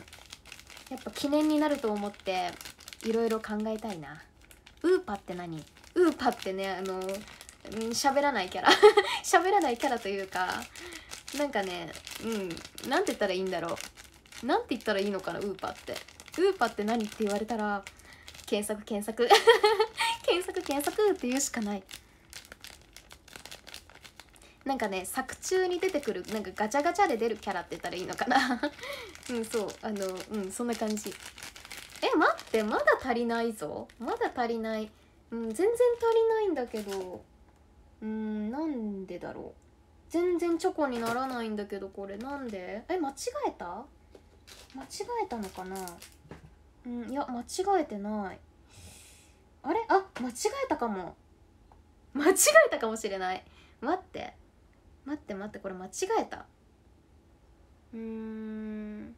やっぱ記念になると思っていろいろ考えたいなウーパって何ウーパってねあの喋らないキャラ 喋らないキャラというかなんかねうんなんて言ったらいいんだろうなんて言ったらいいのかなウーパってウーパって何って言われたら検索検索 検索検索って言うしかないなんかね作中に出てくるなんかガチャガチャで出るキャラって言ったらいいのかな うんそうあのうんそんな感じえ待ってまだ足りないぞまだ足りない、うん、全然足りないんだけどうんなんでだろう全然チョコにならないんだけどこれなんでえ間違えた間違えたのかなうんいや間違えてないあれあ間違えたかも間違えたかもしれない待って待って待ってこれ間違えたうん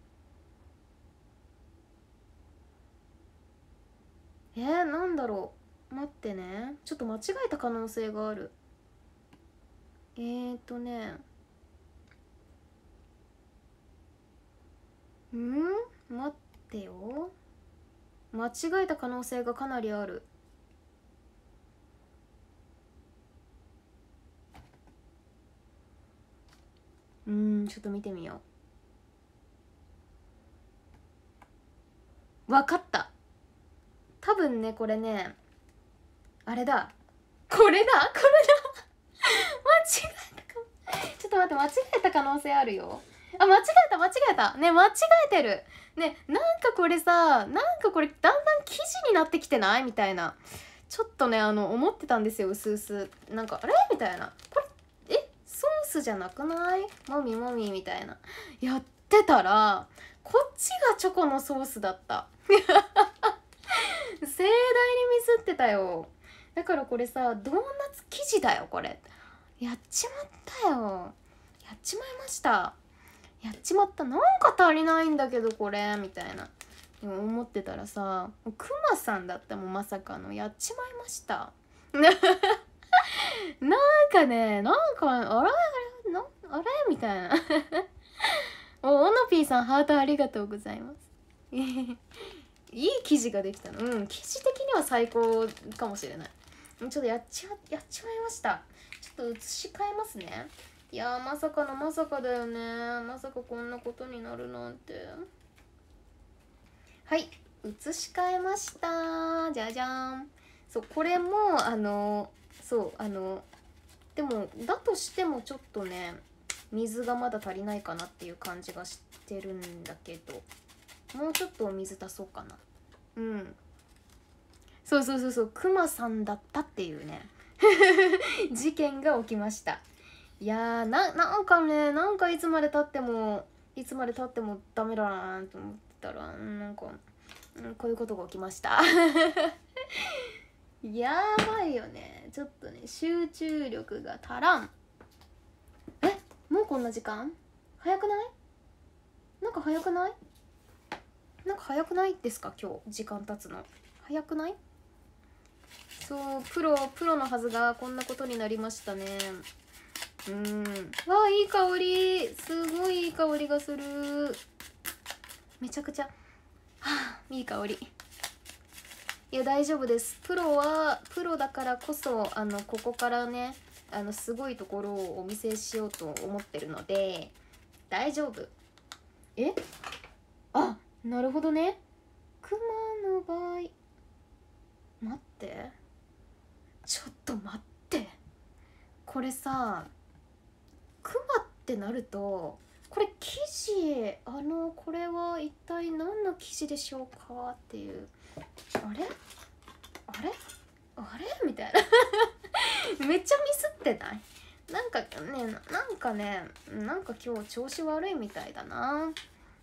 えー、なんだろう待ってねちょっと間違えた可能性があるえーとねうん待ってよ間違えた可能性がかなりあるうんちょっと見てみよう分かった多分ねこれねあれだこれだこれだ 間違えたかもちょっと待って間違えた可能性あるよあ間違えた間違えたね間違えてるねなんかこれさなんかこれだんだん生地になってきてないみたいなちょっとねあの思ってたんですようすうすなんかあれみたいなこれソースじゃなくないもみもみみたいなやってたらこっちがチョコのソースだった 盛大にミスってたよだからこれさドーナツ生地だよこれやっちまったよやっちまいましたやっちまったなんか足りないんだけどこれみたいな思ってたらさクマさんだったもんまさかのやっちまいました なんかねなんかあら、あれみたいな おオノピーさんハートありがとうございます いい記事ができたのうん記事的には最高かもしれないちょっとやっちまやっちまいましたちょっと移し替えますねいやまさかのまさかだよねまさかこんなことになるなんてはい移し替えましたじゃじゃんそうこれもあのーそうあのでもだとしてもちょっとね水がまだ足りないかなっていう感じがしてるんだけどもうちょっとお水足そうかなうんそうそうそうそうクマさんだったっていうね 事件が起きましたいやーなんかねなんかいつまでたってもいつまでたってもダメだなと思ってたらなんか、うん、こういうことが起きましたやばいよねちょっとね集中力が足らんえもうこんな時間早くないなんか早くないなんか早くないですか今日時間経つの早くないそうプロプロのはずがこんなことになりましたねうんわあいい香りすごいいい香りがするめちゃくちゃはあいい香りいや大丈夫ですプロはプロだからこそあのここからねあのすごいところをお見せしようと思ってるので大丈夫えあなるほどねクマの場合待ってちょっと待ってこれさクマってなるとこれ生地あのこれは一体何の生地でしょうかっていう。あれあれあれみたいな めっちゃミスってないなんかねなんかねなんか今日調子悪いみたいだな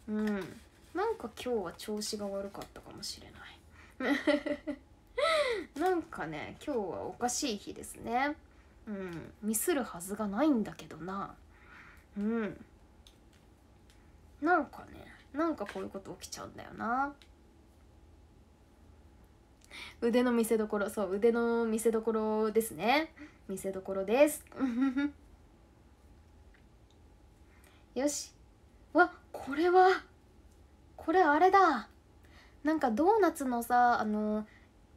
うんなんか今日は調子が悪かったかもしれない なんかね今日はおかしい日ですねうんミスるはずがないんだけどなうんなんかねなんかこういうこと起きちゃうんだよな 腕の見せ所そう腕の見せ所ですね見せ所です よしわこれはこれあれだなんかドーナツのさあの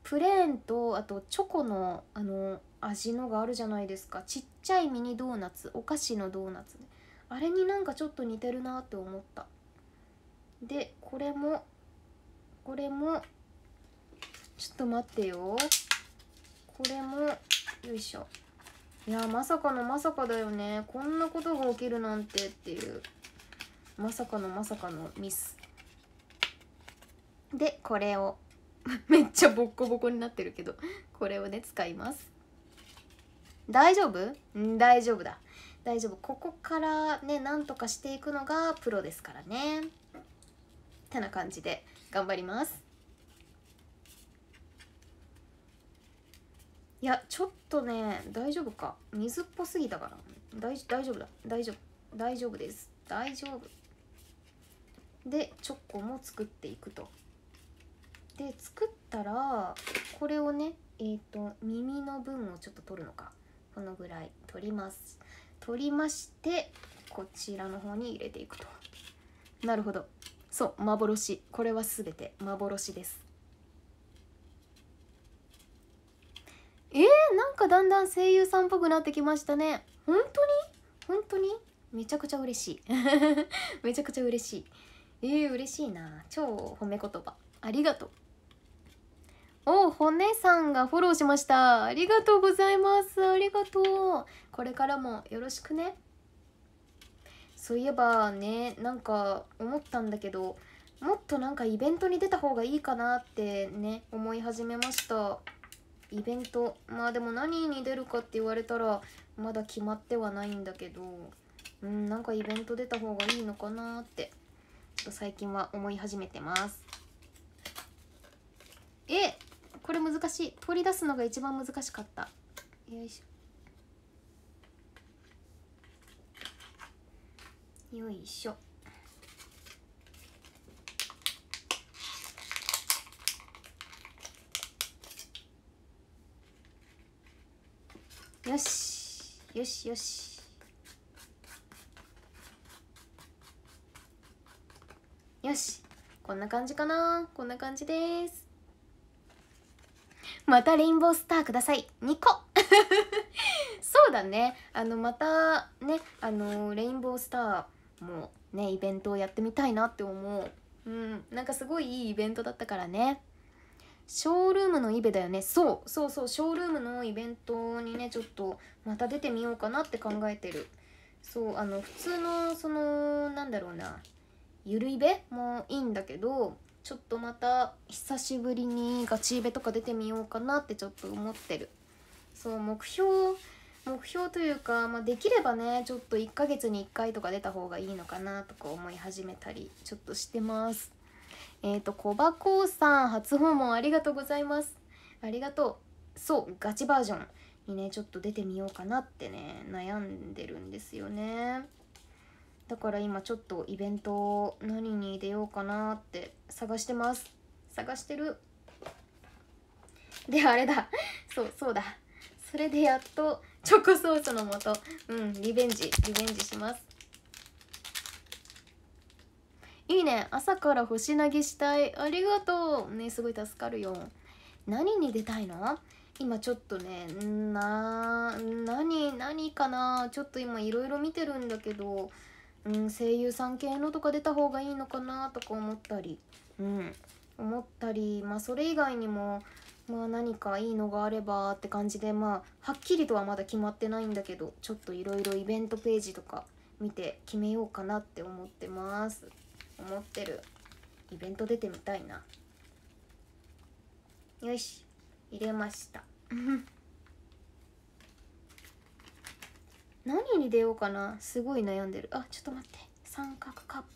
プレーンとあとチョコのあの味のがあるじゃないですかちっちゃいミニドーナツお菓子のドーナツあれになんかちょっと似てるなって思ったでこれもこれもちょっと待ってよこれもよいしょいやまさかのまさかだよねこんなことが起きるなんてっていうまさかのまさかのミスでこれを めっちゃボッコボコになってるけどこれをね使います大丈夫ん大丈夫だ大丈夫ここからねなんとかしていくのがプロですからねてな感じで頑張りますいやちょっとね大丈夫か水っぽすぎたから大丈夫だ大丈夫大丈夫です大丈夫でチョコも作っていくとで作ったらこれをねえっ、ー、と耳の分をちょっと取るのかこのぐらい取ります取りましてこちらの方に入れていくとなるほどそう幻これは全て幻ですえー、なんかだんだん声優さんっぽくなってきましたね本当に本当にめちゃくちゃ嬉しい めちゃくちゃ嬉しいえー、嬉しいな超褒め言葉ありがとうお骨さんがフォローしましたありがとうございますありがとうこれからもよろしくねそういえばねなんか思ったんだけどもっとなんかイベントに出た方がいいかなってね思い始めましたイベントまあでも何に出るかって言われたらまだ決まってはないんだけどうんなんかイベント出た方がいいのかなってっ最近は思い始めてますえこれ難しい取り出すのが一番難しかったよいしょよいしょよしよしよしよしこんな感じかなこんな感じですまたレインボースターください2個 そうだねあのまたねあのレインボースターもねイベントをやってみたいなって思ううんなんかすごいいいイベントだったからねショールームのイベだよねそうそうそうショールームのイベントにねちょっとまた出てみようかなって考えてるそうあの普通のそのなんだろうなゆるイベもいいんだけどちょっとまた久しぶりにガチイベとか出てみようかなってちょっと思ってるそう目標目標というか、まあ、できればねちょっと1ヶ月に1回とか出た方がいいのかなとか思い始めたりちょっとしてますえっ、ー、と小葉こうさん初訪問ありがとうございますありがとうそうガチバージョンにねちょっと出てみようかなってね悩んでるんですよねだから今ちょっとイベント何に出ようかなって探してます探してるであれだそうそうだそれでやっとチョコソースのもとうんリベンジリベンジしますいいね朝から星投げしたいありがとうねすごい助かるよ何に出たいの今ちょっとねな何何かなちょっと今いろいろ見てるんだけど、うん、声優さん系のとか出た方がいいのかなとか思ったりうん思ったりまあそれ以外にもまあ何かいいのがあればって感じでまあはっきりとはまだ決まってないんだけどちょっといろいろイベントページとか見て決めようかなって思ってます。思ってるイベント出てみたいなよし入れました 何に出ようかなすごい悩んでるあちょっと待って三角カップ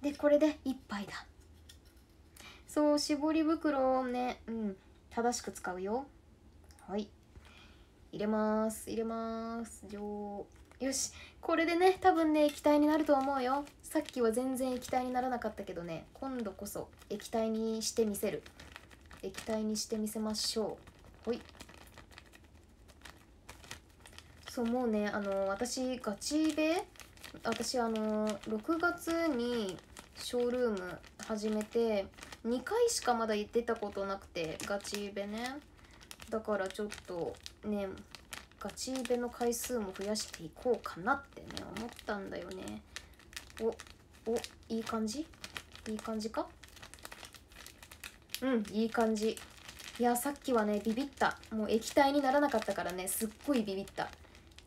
でこれで一杯だそう絞り袋をねうん正しく使うよはい入れます入れます上よしこれでね多分ね液体になると思うよさっきは全然液体にならなかったけどね今度こそ液体にしてみせる液体にしてみせましょうほいそうもうねあの私ガチで私あの6月にショールーム始めて2回しかまだ出たことなくてガチイベねだからちょっとねガチイベの回数も増やしていこうかなってね思ったんだよねおおいい感じいい感じかうんいい感じいやさっきはねビビったもう液体にならなかったからねすっごいビビった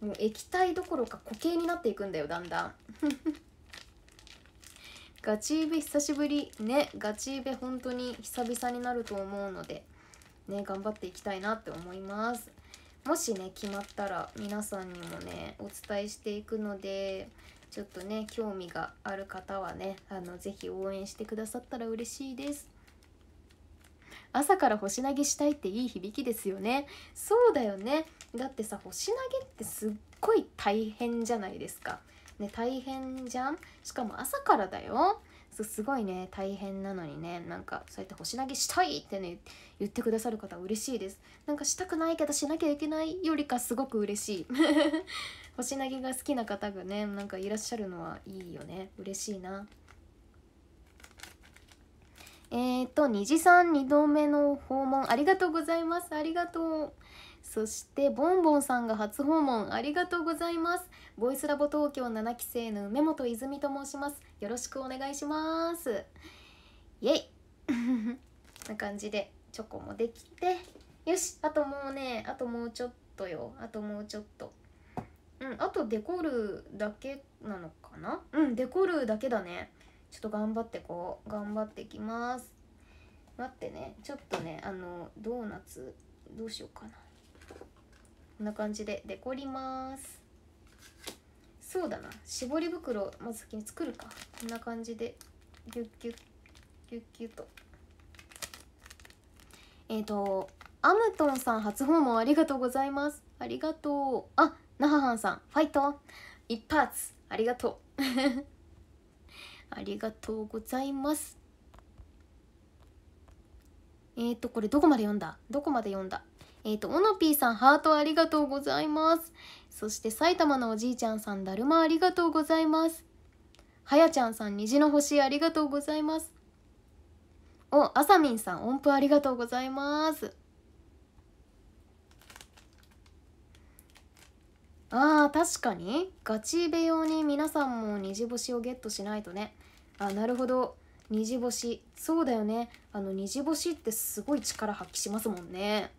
もう液体どころか固形になっていくんだよだんだん ガチイベ久しぶりねガチイベ本当に久々になると思うのでね頑張っていきたいなって思いますもしね決まったら皆さんにもねお伝えしていくのでちょっとね興味がある方はねあのぜひ応援してくださったら嬉しいです朝から星投げしたいっていい響きですよねそうだよねだってさ星投げってすっごい大変じゃないですかね大変じゃんしかも朝からだよすごいね大変なのにねなんかそうやって星投げしたいってね言ってくださる方嬉しいですなんかしたくないけどしなきゃいけないよりかすごく嬉しい 星投げが好きな方がねなんかいらっしゃるのはいいよね嬉しいなえっ、ー、と虹さん2度目の訪問ありがとうございますありがとうそしてボンボンさんが初訪問ありがとうございますボイスラボ東京7期生の梅本泉と申しますよろしくお願いしますイエイ な感じでチョコもできてよしあともうねあともうちょっとよあともうちょっとうんあとデコるだけなのかなうんデコるだけだねちょっと頑張ってこう頑張ってきます待ってねちょっとねあのドーナツどうしようかなこんな感じでデコりますそうだな絞り袋まず先に作るかこんな感じでギュッギュッギュッギュッとえっ、ー、とアムトンさん初訪問ありがとうございますありがとうあなははんさんファイト一発ありがとう ありがとうございますえっ、ー、とこれどこまで読んだどこまで読んだえっ、ー、と、オノピーさん、ハートありがとうございます。そして、埼玉のおじいちゃんさん、だるまありがとうございます。はやちゃんさん、虹の星ありがとうございます。お、あさみんさん、音符ありがとうございます。あー確かにガチベ用に皆さんも虹星をゲットしないとねあなるほど虹星そうだよねあの虹星ってすごい力発揮しますもんね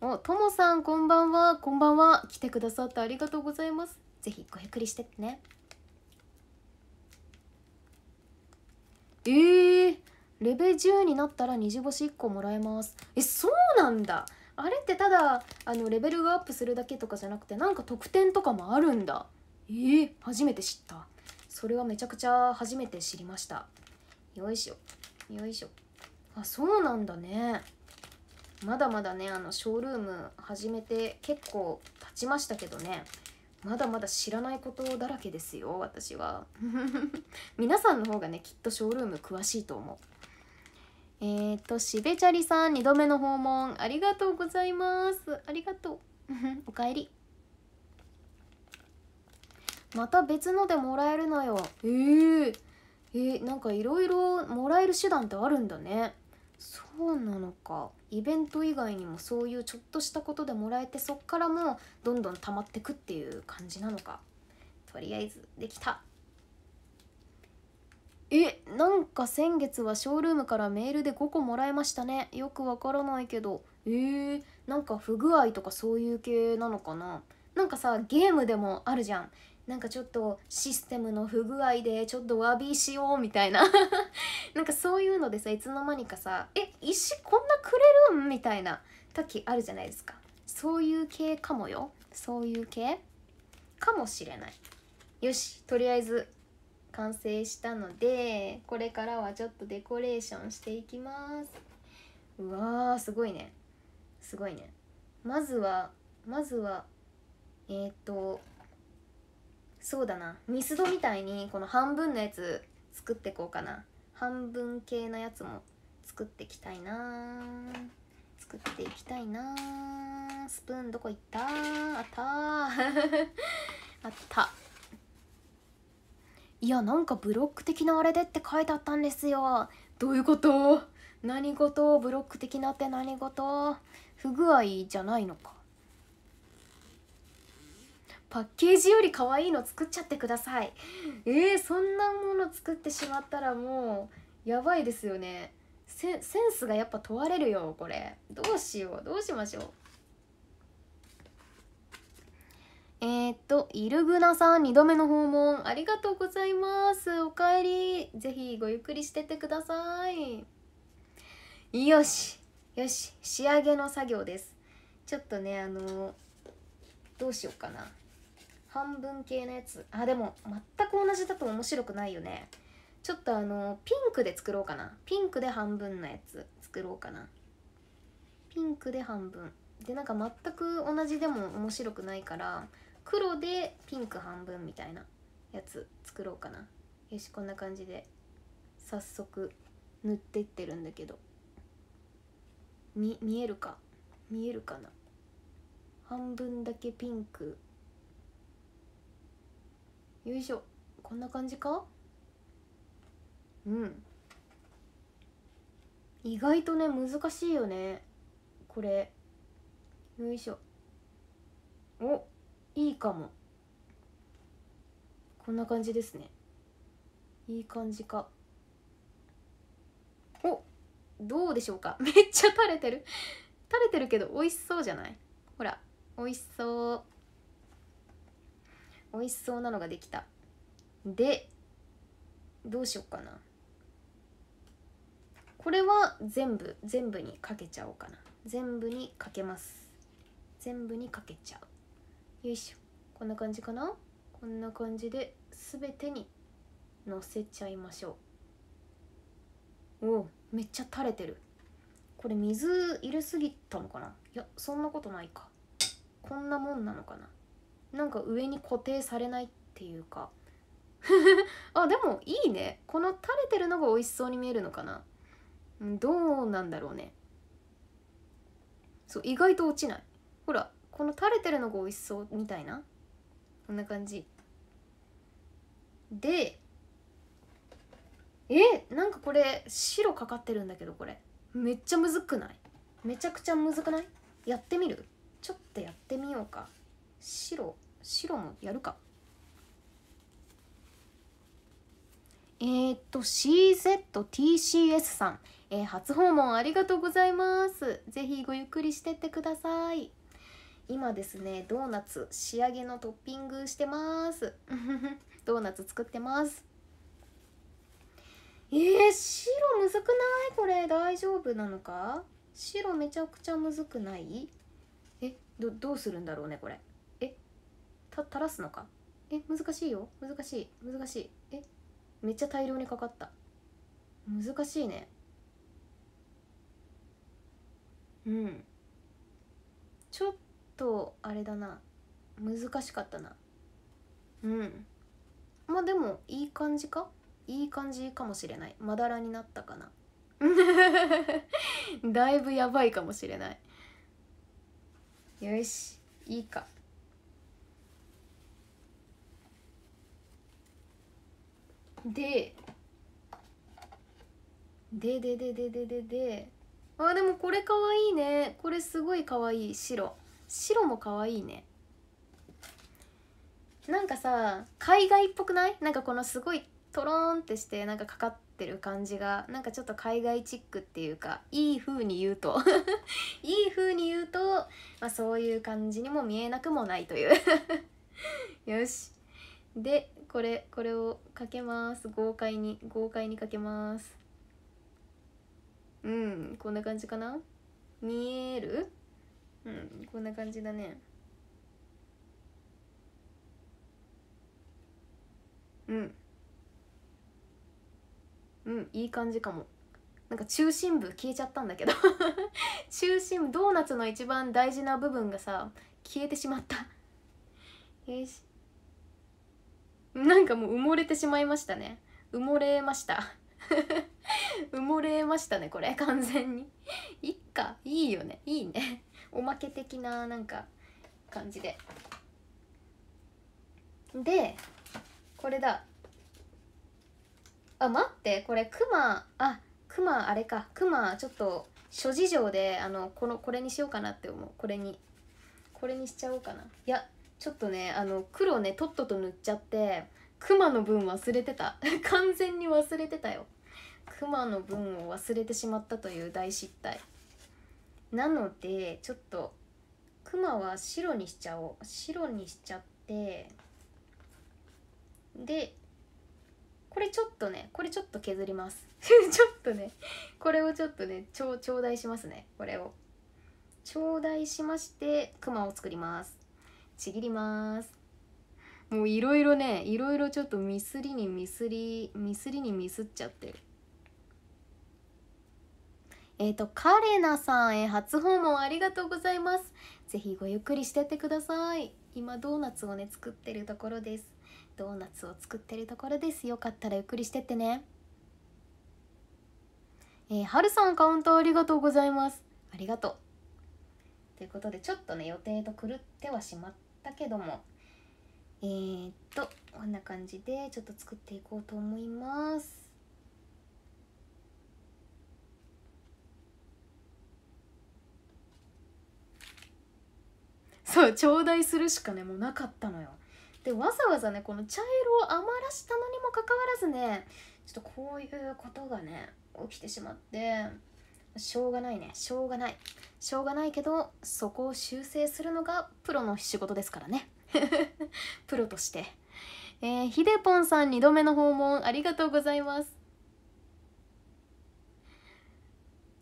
おともさんこんばんはこんばんは来てくださってありがとうございますぜひごゆっくりしてってねえー、レベ10になったら虹星1個もらえますえそうなんだあれってただあのレベルがアップするだけとかじゃなくてなんか得点とかもあるんだえー、初めて知ったそれはめちゃくちゃ初めて知りましたよいしょよいしょあそうなんだねまだまだねあのショールーム始めて結構経ちましたけどねまだまだ知らないことだらけですよ私は 皆さんの方がねきっとショールーム詳しいと思うえーと、としべちゃりさん2度目の訪問ありがとうございますありがとう おかえりまた別のでもらえるのよえー、えー、なんかいろいろもらえる手段ってあるんだねそうなのかイベント以外にもそういうちょっとしたことでもらえてそっからもどんどん溜まってくっていう感じなのかとりあえずできたえなんか先月はショールームからメールで5個もらえましたねよくわからないけどえー、なんか不具合とかそういう系なのかななんかさゲームでもあるじゃんなんかちょっとシステムの不具合でちょっと詫びしようみたいな なんかそういうのでさいつの間にかさ「え石こんなくれるん?」みたいな時あるじゃないですかそういう系かもよそういう系かもしれないよしとりあえず完成したのでこれからはちょっとデコレーションしていきますうわーすごいねすごいねまずはまずはえっ、とそうだなミスドみたいにこの半分のやつ作ってこうかな半分系のやつも作っていきたいな作っていきたいなスプーンどこいったあった あったいやなんかブロック的なあれでって書いてあったんですよどういうこと何事ブロック的なって何事不具合じゃないのかパッケージより可愛いの作っちゃってくださいえー、そんなもの作ってしまったらもうやばいですよねセンスがやっぱ問われるよこれどうしようどうしましょうえー、っと、イルグナさん2度目の訪問ありがとうございます。おかえり。ぜひごゆっくりしててください。よし。よし。仕上げの作業です。ちょっとね、あの、どうしようかな。半分系のやつあでも全く同じだと面白くないよねちょっとあのピンクで作ろうかなピンクで半分のやつ作ろうかなピンクで半分でなんか全く同じでも面白くないから黒でピンク半分みたいなやつ作ろうかなよしこんな感じで早速塗ってってるんだけど見えるか見えるかな半分だけピンクよいしょこんな感じかうん意外とね難しいよねこれよいしょおいいかもこんな感じですねいい感じかおどうでしょうか めっちゃ垂れてる垂れてるけど美味しそうじゃないほら美味しそう美味しそうなのができたでどうしよっかなこれは全部全部にかけちゃおうかな全部にかけます全部にかけちゃうよいしょこんな感じかなこんな感じで全てにのせちゃいましょうおおめっちゃ垂れてるこれ水入れすぎたのかないやそんなことないかこんなもんなのかななんか上に固定されないっていうか あでもいいねこの垂れてるのが美味しそうに見えるのかなどうなんだろうねそう意外と落ちないほらこの垂れてるのが美味しそうみたいなこんな感じでえなんかこれ白かかってるんだけどこれめっちゃむずくないめちゃくちゃむずくないやってみるちょっとやってみようか白白もやるかえー、っと CZTCS さん、えー、初訪問ありがとうございますぜひごゆっくりしてってください今ですねドーナツ仕上げのトッピングしてます ドーナツ作ってますえー、白むずくないこれ大丈夫なのか白めちゃくちゃむずくないえどどうするんだろうねこれた垂らすのかえ難しいよ難しい難しいえめっちゃ大量にかかった難しいねうんちょっとあれだな難しかったなうんまあでもいい感じかいい感じかもしれないまだらになったかな だいぶやばいかもしれないよしいいかでででででででであでもこれかわいいねこれすごいかわいい白白もかわいいねなんかさ海外っぽくないなんかこのすごいトローンってしてなんかかかってる感じがなんかちょっと海外チックっていうかいい風に言うと いい風に言うと、まあ、そういう感じにも見えなくもないという よしでこれこれをかけます豪快に豪快にかけますうんこんな感じかな見えるうんこんな感じだねうんうんいい感じかもなんか中心部消えちゃったんだけど 中心部ドーナツの一番大事な部分がさ消えてしまったよしなんかもう埋もれてしまいましたね埋もれました 埋もれましたねこれ完全に いっかいいよねいいねおまけ的ななんか感じででこれだあ待ってこれクマあクマあれかクマちょっと諸事情であのこのこれにしようかなって思うこれにこれにしちゃおうかないやちょっとねあの黒ねとっとと塗っちゃってクマの分忘れてた 完全に忘れてたよクマの分を忘れてしまったという大失態なのでちょっとクマは白にしちゃおう白にしちゃってでこれちょっとねこれちょっと削ります ちょっとねこれをちょっとねちょうだいしますねこれを頂戴しましてクマを作りますちぎりますもういろいろねいろいろちょっとミスりにミスりミスりにミスっちゃってるえっ、ー、とカレナさんへ初訪問ありがとうございますぜひごゆっくりしてってください今ドーナツをね作ってるところですドーナツを作ってるところですよかったらゆっくりしてってねえー、はるさんカウントありがとうございますありがとうということでちょっとね予定と狂ってはしまったったけどもえー、っとこんな感じでちょっと作っていこうと思いますそう頂戴するしかねもうなかったのよでわざわざねこの茶色を余らしたのにもかかわらずねちょっとこういうことがね起きてしまってしょうがないねしょうがないしょうがないけどそこを修正するのがプロの仕事ですからね プロとしてえひでぽんさん2度目の訪問ありがとうございます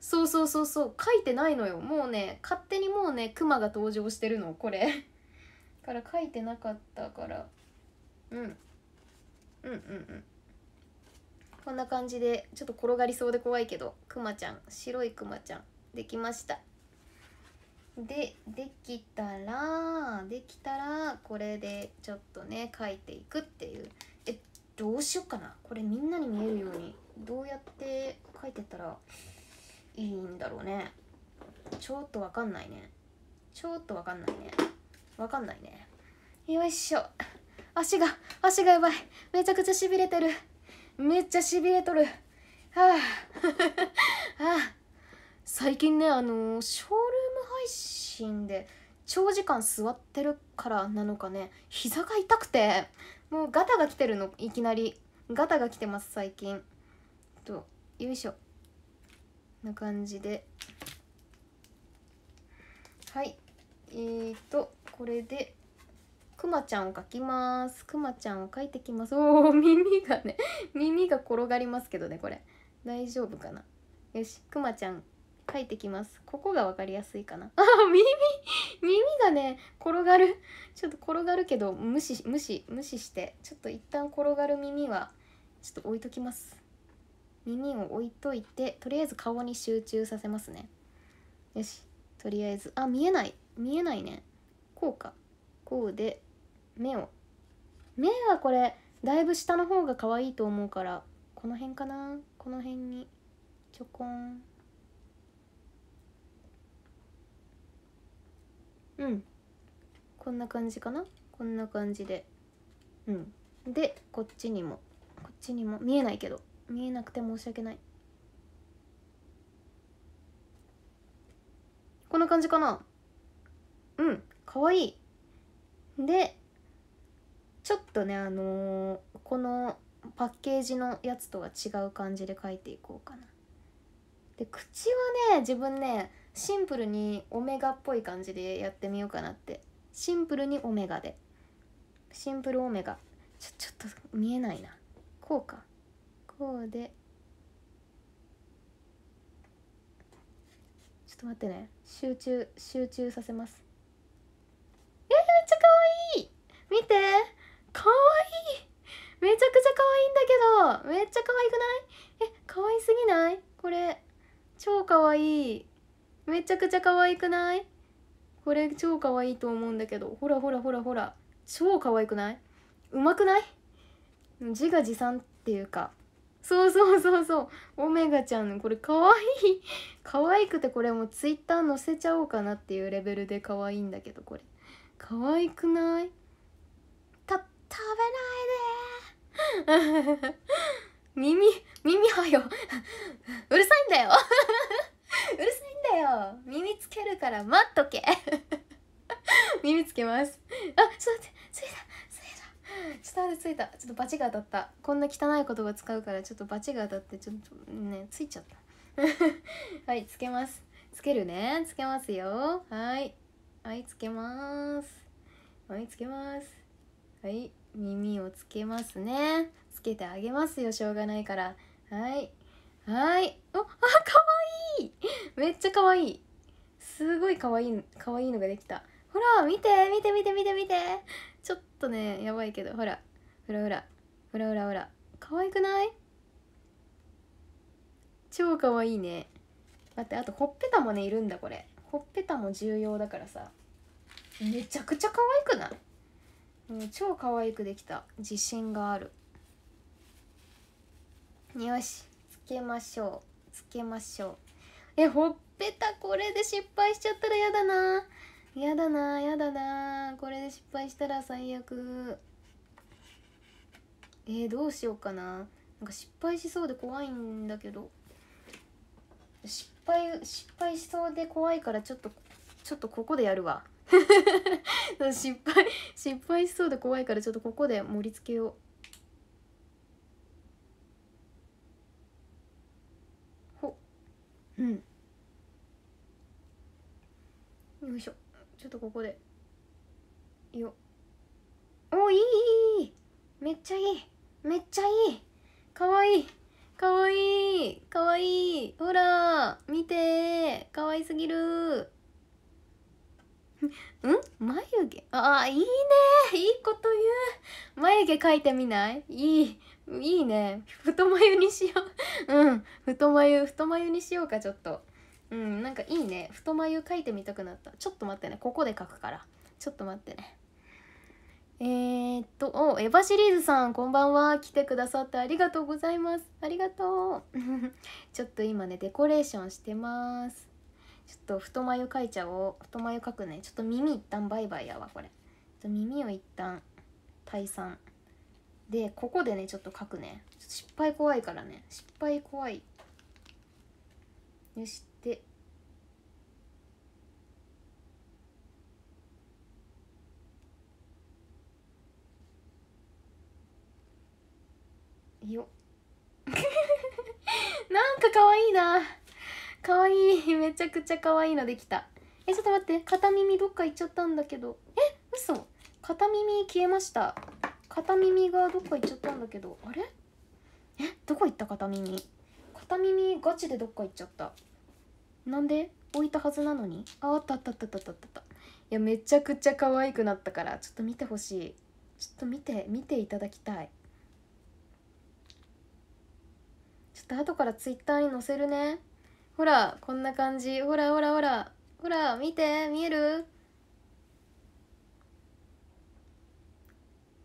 そうそうそうそう書いてないのよもうね勝手にもうねクマが登場してるのこれ から書いてなかったからうんうんうんうんこんな感じでちょっと転がりそうで怖いけどくまちゃん白いくまちゃんできましたでできたらできたらこれでちょっとね書いていくっていうえどうしよっかなこれみんなに見えるようにどうやって書いてったらいいんだろうねちょっとわかんないねちょっとわかんないねわかんないねよいしょ足が足がやばいめちゃくちゃしびれてるめっちゃしびれとるはあは あ最近ねあのー、ショールーム配信で長時間座ってるからなのかね膝が痛くてもうガタが来てるのいきなりガタが来てます最近とよいしょな感じではいえーとこれでくまちゃんを描きますくまちゃんを描いてきますおお耳がね耳が転がりますけどねこれ大丈夫かなよしくまちゃん描いてきますここが分かりやすいかなあ耳耳がね転がるちょっと転がるけど無視無視無視してちょっと一旦転がる耳はちょっと置いときます耳を置いといてとりあえず顔に集中させますねよしとりあえずあ見えない見えないねこうかこうで目を目はこれだいぶ下の方が可愛いと思うからこの辺かなこの辺にちょこんうんこんな感じかなこんな感じでうんでこっちにもこっちにも見えないけど見えなくて申し訳ないこんな感じかなうんかわいいでちょっとねあのー、このパッケージのやつとは違う感じで描いていこうかなで口はね自分ねシンプルにオメガっぽい感じでやってみようかなってシンプルにオメガでシンプルオメガちょちょっと見えないなこうかこうでちょっと待ってね集中集中させますえー、めっちゃかわいい見てかわいいめちゃくちゃ可愛いんだけどめっちゃ可愛くないえ可愛すぎないこれ超可愛いめちゃくちゃ可愛くないこれ超可愛いと思うんだけどほらほらほらほら超可愛くないうまくない自画自賛っていうかそうそうそうそうオメガちゃんこれ可愛い可愛くてこれもツイッター載せちゃおうかなっていうレベルで可愛いんだけどこれ可愛くない食べないで 耳耳はよ うるさいんだよ うるさいんだよ耳つけるから待っとけ耳つけますあちょっと待ってついたついたちょっと待ってついたちょっとバチが当たったこんな汚い言葉使うからちょっとバチが当たってちょっとねついちゃったはいつけますつけるねつけますよはいはいつけますはいつけますはい耳をつけますねつけてあげますよしょうがないからはいはいおあかわいいめっちゃかわいいすごいかわいいかわいいのができたほら見て見て見て見て見てちょっとねやばいけどほらほらほらほらほらほらかわいくない超かわいいね待ってあとほっぺたもねいるんだこれほっぺたも重要だからさめちゃくちゃ可愛くないう超可愛くできた自信があるよしつけましょうつけましょうえほっぺたこれで失敗しちゃったらやだなやだなやだなこれで失敗したら最悪えー、どうしようかななんか失敗しそうで怖いんだけど失敗失敗しそうで怖いからちょっとちょっとここでやるわ 失敗失敗しそうで怖いからちょっとここで盛り付けようほうんよいしょちょっとここでよおいいいいめっちゃいいめっちゃいいかわいいかわいいかわいいほら見てかわいすぎる ん眉毛ああいいねいいこと言う眉毛描いてみないいいいいね太眉にしよう うん太眉太眉にしようかちょっとうんなんかいいね太眉描いてみたくなったちょっと待ってねここで描くからちょっと待ってねえー、っとおエヴァシリーズさんこんばんは来てくださってありがとうございますありがとう ちょっと今ねデコレーションしてますちょっと太眉描いちゃおう太眉描くねちょっと耳一旦バイバイやわこれちょっと耳を一旦退散でここでねちょっと描くね失敗怖いからね失敗怖いよしてよ なんかかわいいなかわいい めちゃくちゃかわいいのできたえちょっと待って片耳どっか行っちゃったんだけどえ嘘片耳消えました片耳がどっか行っちゃったんだけどあれえどこ行った片耳片耳ガチでどっか行っちゃったなんで置いたはずなのにああったあったあったあったあったいやめちゃくちゃ可愛くなったからちょっと見てほしいちょっと見て見ていただきたいちょっと後からツイッターに載せるねほらこんな感じほらほらほらほら見て見える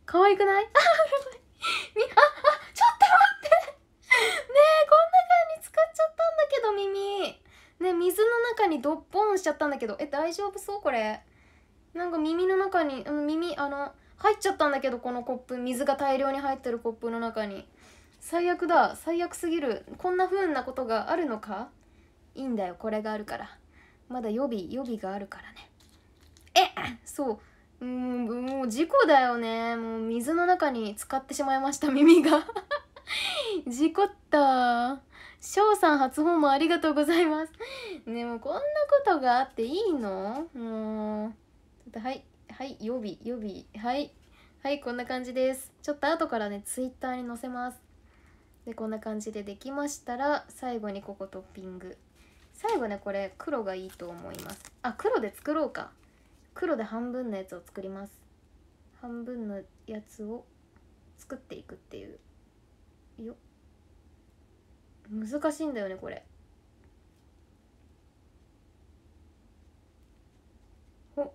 可愛くない あああちょっと待ってねえこんな感じ使っちゃったんだけど耳ね水の中にドッポンしちゃったんだけどえ大丈夫そうこれなんか耳の中に耳あの入っちゃったんだけどこのコップ水が大量に入ってるコップの中に最悪だ最悪すぎるこんなうなことがあるのかいいんだよこれがあるからまだ予備予備があるからねえそううもう事故だよねもう水の中に浸かってしまいました耳が 事故った翔さん初訪問ありがとうございますねもうこんなことがあっていいのもうはいはい予備予備はいはいこんな感じですちょっと後からねツイッターに載せますでこんな感じでできましたら最後にここトッピング最後ねこれ黒がいいと思いますあ黒で作ろうか黒で半分のやつを作ります半分のやつを作っていくっていうよ難しいんだよねこれお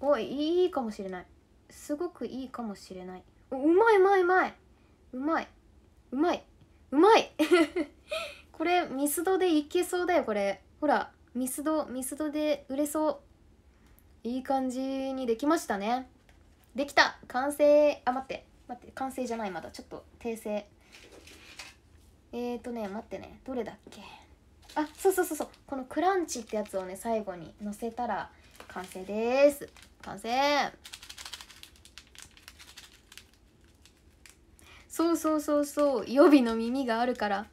おいいいかもしれないすごくいいかもしれないうまいうまいうまいうまいうまいうまい これミスドでいけそうだよこれほらミスドミスドで売れそういい感じにできましたねできた完成あ待って待って完成じゃないまだちょっと訂正えーとね待ってねどれだっけあそうそうそうそうこのクランチってやつをね最後にのせたら完成です完成そうそうそうそう予備の耳があるから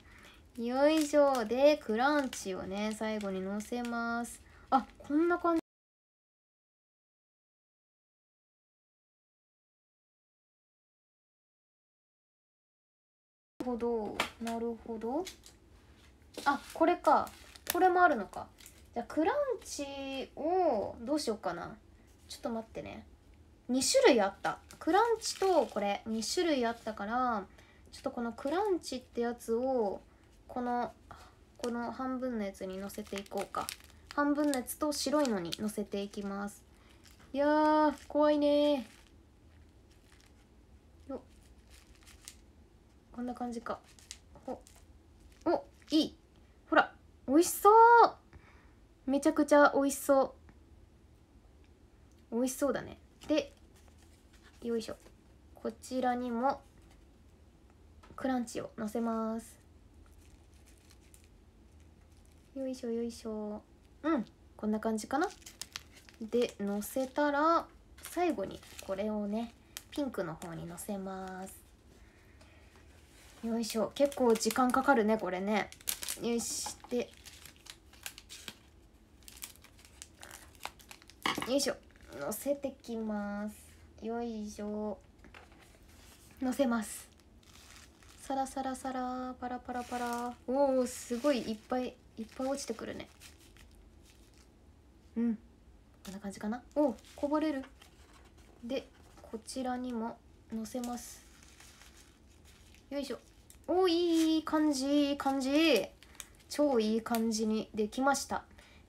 よいしょでクランチをね最後にのせますあこんな感じなるほどなるほどあこれかこれもあるのかじゃクランチをどうしようかなちょっと待ってね2種類あったクランチとこれ2種類あったからちょっとこのクランチってやつをこのこの半分のやつにのせていこうか半分のやつと白いのにのせていきますいや怖いねよこんな感じかおおいいほら美味しそうめちゃくちゃ美味しそう美味しそうだねでよいしょこちらにもクランチをのせますよいしょよいしょうんこんな感じかなでのせたら最後にこれをねピンクの方にのせますよいしょ結構時間かかるねこれねよしでよいしょのせてきますよいしょのせますサラサラサラパラパラパラおおすごいいっぱいいっぱい落ちてくるねうんこんな感じかなおこぼれるでこちらにものせますよいしょおいい感じいい感じ超いい感じにできました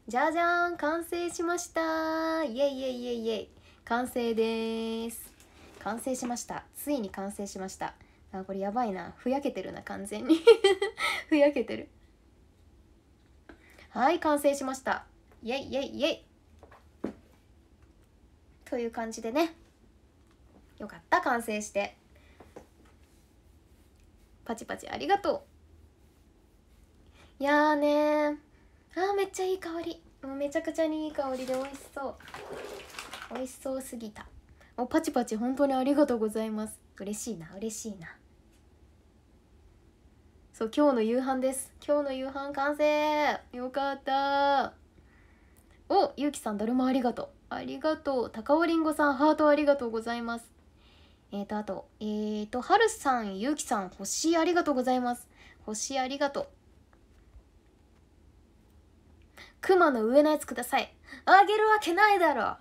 じゃじゃーん完成しましたイエイイエイイエイエイ完成です完成しましたついに完成しましたあこれやばいなふやけてるな完全に ふやけてるはい完成しましたイェイイェイイェイという感じでねよかった完成してパチパチありがとういやーねーあーめっちゃいい香りもうめちゃくちゃにいい香りで美味しそう美味しそうすぎたおパチパチ本当にありがとうございます嬉しいな嬉しいなそう今日の夕飯です今日の夕飯完成よかったおゆうきさんだるまありがとうありがとう高尾りんごさんハートありがとうございますえーとあとえーとはるさんゆうきさん星ありがとうございます星ありがとう熊の上のやつくださいあげるわけないだろ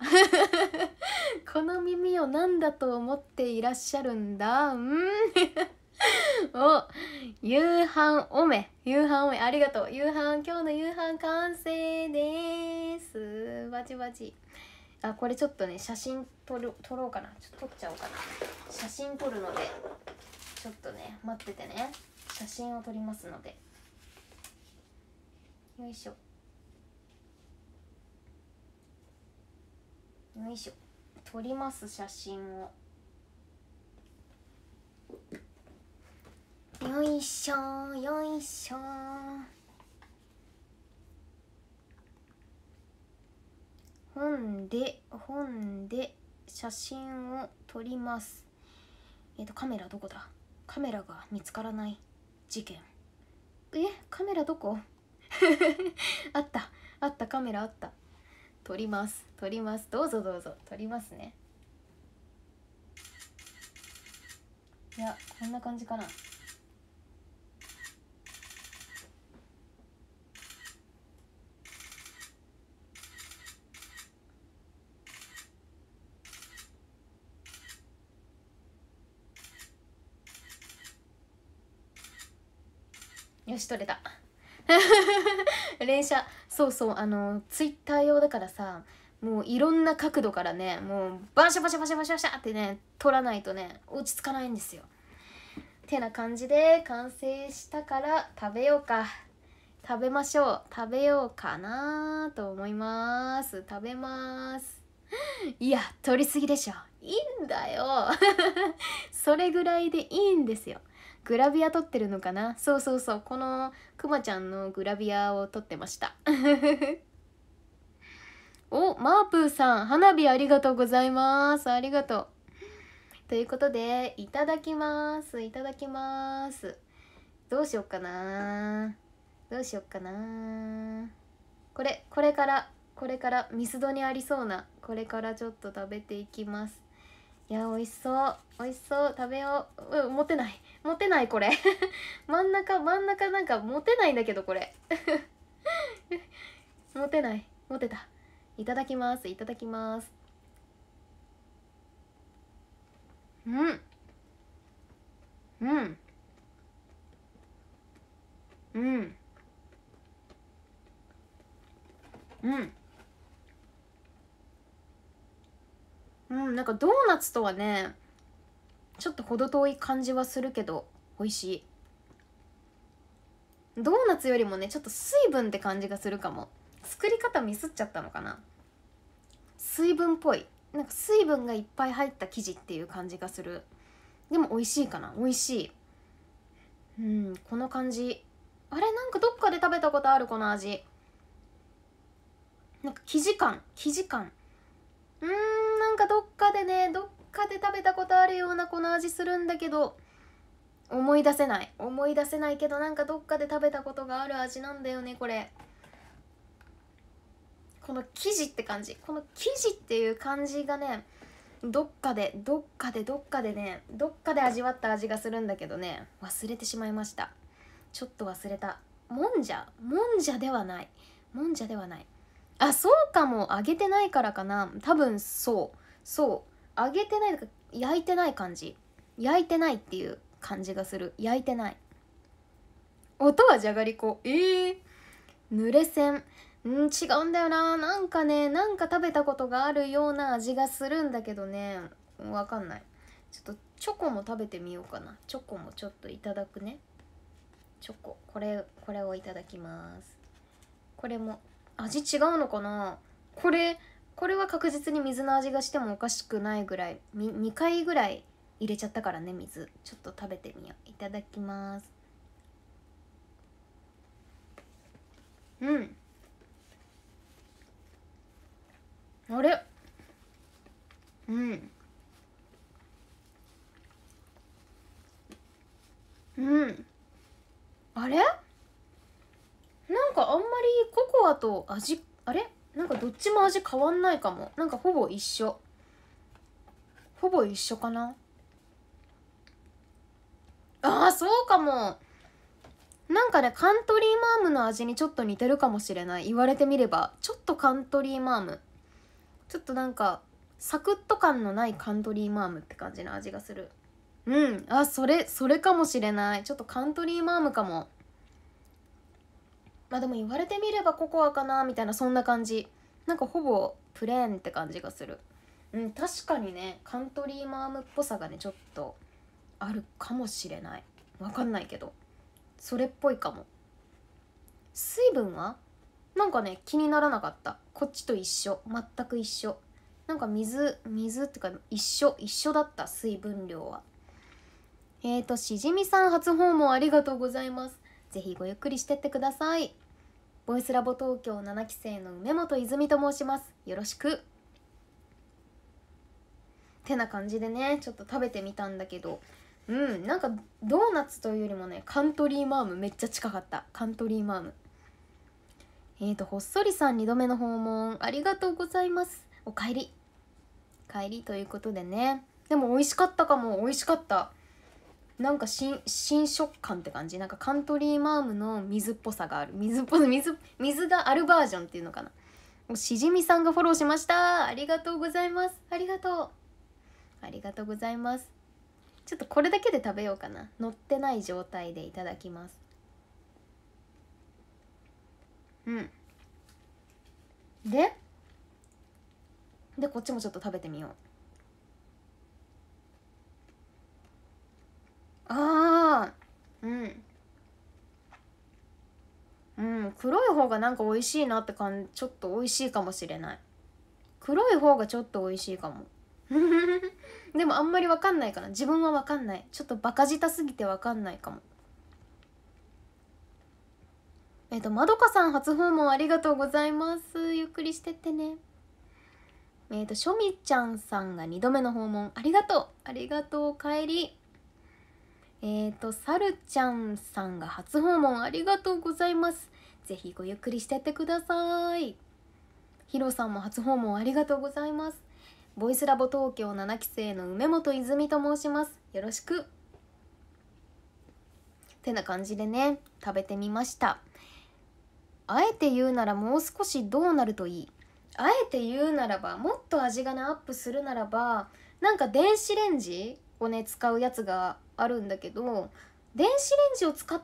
この耳を何だと思っていらっしゃるんだうん お夕飯おめ夕飯おめありがとう夕飯今日の夕飯完成ですバチバチあこれちょっとね写真撮る撮ろうかなちょっと撮っちゃおうかな写真撮るのでちょっとね待っててね写真を撮りますのでよいしょよいしょ撮ります写真を。よいしょよいしょ本で本で写真を撮りますえっ、ー、とカメラどこだカメラが見つからない事件えカメラどこ あったあったカメラあった撮ります撮りますどうぞどうぞ撮りますねいやこんな感じかなよし取れた 連写そうそうあのツイッター用だからさもういろんな角度からねもうバシャバシャバシャバシャバシャってね撮らないとね落ち着かないんですよてな感じで完成したから食べようか食べましょう食べようかなと思います食べますいや取りすぎでしょいいんだよ それぐらいでいいんですよグラビア撮ってるのかなそうそうそうこのくまちゃんのグラビアを撮ってました おマープーさん花火ありがとうございますありがとうということでいただきますいただきますどうしよっかなどうしよっかなこれこれからこれからミスドにありそうなこれからちょっと食べていきますいや美味しそう美味しそう食べよう、うん、持てないモてないこれ 真ん中真ん中なんかモてないんだけどこれモ てないモてたいただきますいただきますうんうんうんうんうんなんかドーナツとはねちょっと程遠い感じはするけど美味しいドーナツよりもねちょっと水分って感じがするかも作り方ミスっちゃったのかな水分っぽいなんか水分がいっぱい入った生地っていう感じがするでも美味しいかな美味しいうんこの感じあれなんかどっかで食べたことあるこの味なんか生地感生地感うんなんかどっかでねどっかで食べたことあるようなこの味するんだけど思い出せない思い出せないけどなんかどっかで食べたことがある味なんだよねこれこの生地って感じこの生地っていう感じがねどっかでどっかでどっかでねどっかで味わった味がするんだけどね忘れてしまいましたちょっと忘れたもんじゃもんじゃではないもんじゃではないあそうかも揚げてないからかな多分そうそう揚げてないとか焼いてない感じ焼いてないっていう感じがする焼いてない音はじゃがりこえー、濡れ線ん違うんだよななんかねなんか食べたことがあるような味がするんだけどねわかんないちょっとチョコも食べてみようかなチョコもちょっといただくねチョコこれこれをいただきますこれも味違うのかなこれこれは確実に水の味がしてもおかしくないぐらい2回ぐらい入れちゃったからね水ちょっと食べてみよういただきますうんあれうんうんあれなんかあんまりココアと味あれなんかどっちも味変わんないかもなんかほぼ一緒ほぼ一緒かなあそうかもなんかねカントリーマームの味にちょっと似てるかもしれない言われてみればちょっとカントリーマームちょっとなんかサクッと感のないカントリーマームって感じの味がするうんあそれそれかもしれないちょっとカントリーマームかもまあでも言われてみればココアかなみたいなそんな感じなんかほぼプレーンって感じがするうん確かにねカントリーマームっぽさがねちょっとあるかもしれないわかんないけどそれっぽいかも水分はなんかね気にならなかったこっちと一緒全く一緒なんか水水ってか一緒一緒だった水分量はえーとしじみさん初訪問ありがとうございますぜひごゆっくりしてってくださいボイスラボ東京7期生の梅本泉と申しますよろしくてな感じでねちょっと食べてみたんだけどうんなんかドーナツというよりもねカントリーマームめっちゃ近かったカントリーマームえっ、ー、とほっそりさん2度目の訪問ありがとうございますおかえり帰りということでねでも美味しかったかも美味しかったなんか新新食感って感じなんかカントリーマームの水っぽさがある水っぽ 水水があるバージョンっていうのかなしじみさんがフォローしましたありがとうございますありがとうありがとうございますちょっとこれだけで食べようかな乗ってない状態でいただきますうんででこっちもちょっと食べてみようああうんうん黒い方がなんか美味しいなって感じちょっと美味しいかもしれない黒い方がちょっと美味しいかも でもあんまり分かんないかな自分は分かんないちょっとバカ舌すぎて分かんないかもえっ、とまどかさん初訪問ありがとうございますゆっくりしてってねえっ、としょみちゃんさんが2度目の訪問ありがとうありがとう帰りえっ、ー、と、さるちゃんさんが初訪問ありがとうございます。ぜひごゆっくりしてってください。ヒロさんも初訪問ありがとうございます。ボイスラボ東京7期生の梅本泉と申します。よろしく。ってな感じでね、食べてみました。あえて言うならもう少しどうなるといい。あえて言うならば、もっと味がね、アップするならば、なんか電子レンジをね、使うやつがあるんだけど電子レンジを使う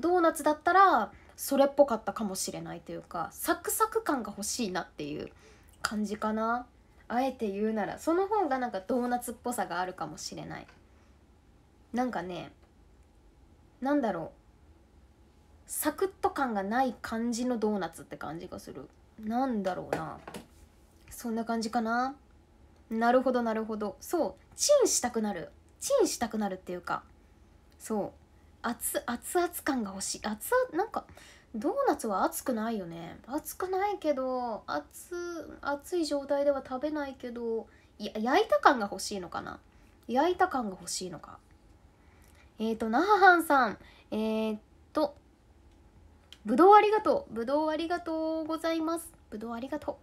ドーナツだったらそれっぽかったかもしれないというかサクサク感が欲しいなっていう感じかなあえて言うならその方がなんかドーナツっぽさがあるかもしれないなんかねなんだろうサクッと感がない感じのドーナツって感じがするなんだろうなそんな感じかななるほどなるほどそうチンしたくなるチンしたくなるっていうかそう熱熱熱感が欲しい熱なんかドーナツは熱くないよね熱くないけど熱熱い状態では食べないけどいや焼いた感が欲しいのかな焼いた感が欲しいのかえっ、ー、となははんさんえー、っとぶどうありがとうぶどうありがとうございますぶどうありがと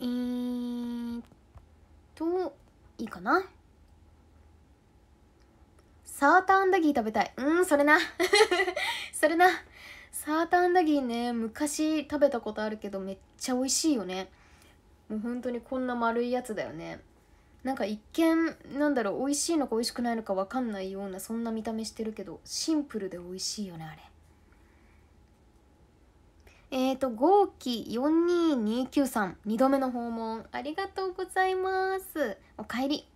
うえー、っといいかなサーターアンダギー食べたいうんそれな それなサーターアンダギーね昔食べたことあるけどめっちゃ美味しいよねもう本当にこんな丸いやつだよねなんか一見なんだろう美味しいのか美味しくないのか分かんないようなそんな見た目してるけどシンプルで美味しいよねあれえっ、ー、と、合機42293 2度目の訪問、ありがとうございます。おかえり。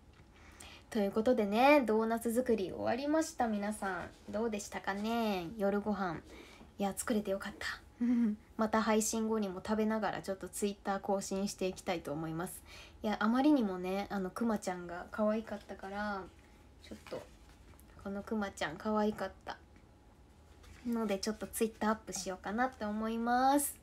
ということでね、ドーナツ作り終わりました、皆さん。どうでしたかね夜ご飯。いや、作れてよかった。また配信後にも食べながらちょっとツイッター更新していきたいと思います。いや、あまりにもね、あの、くまちゃんが可愛かったから、ちょっと、このくまちゃん可愛かった。のでちょっとツイッターアップしようかなって思います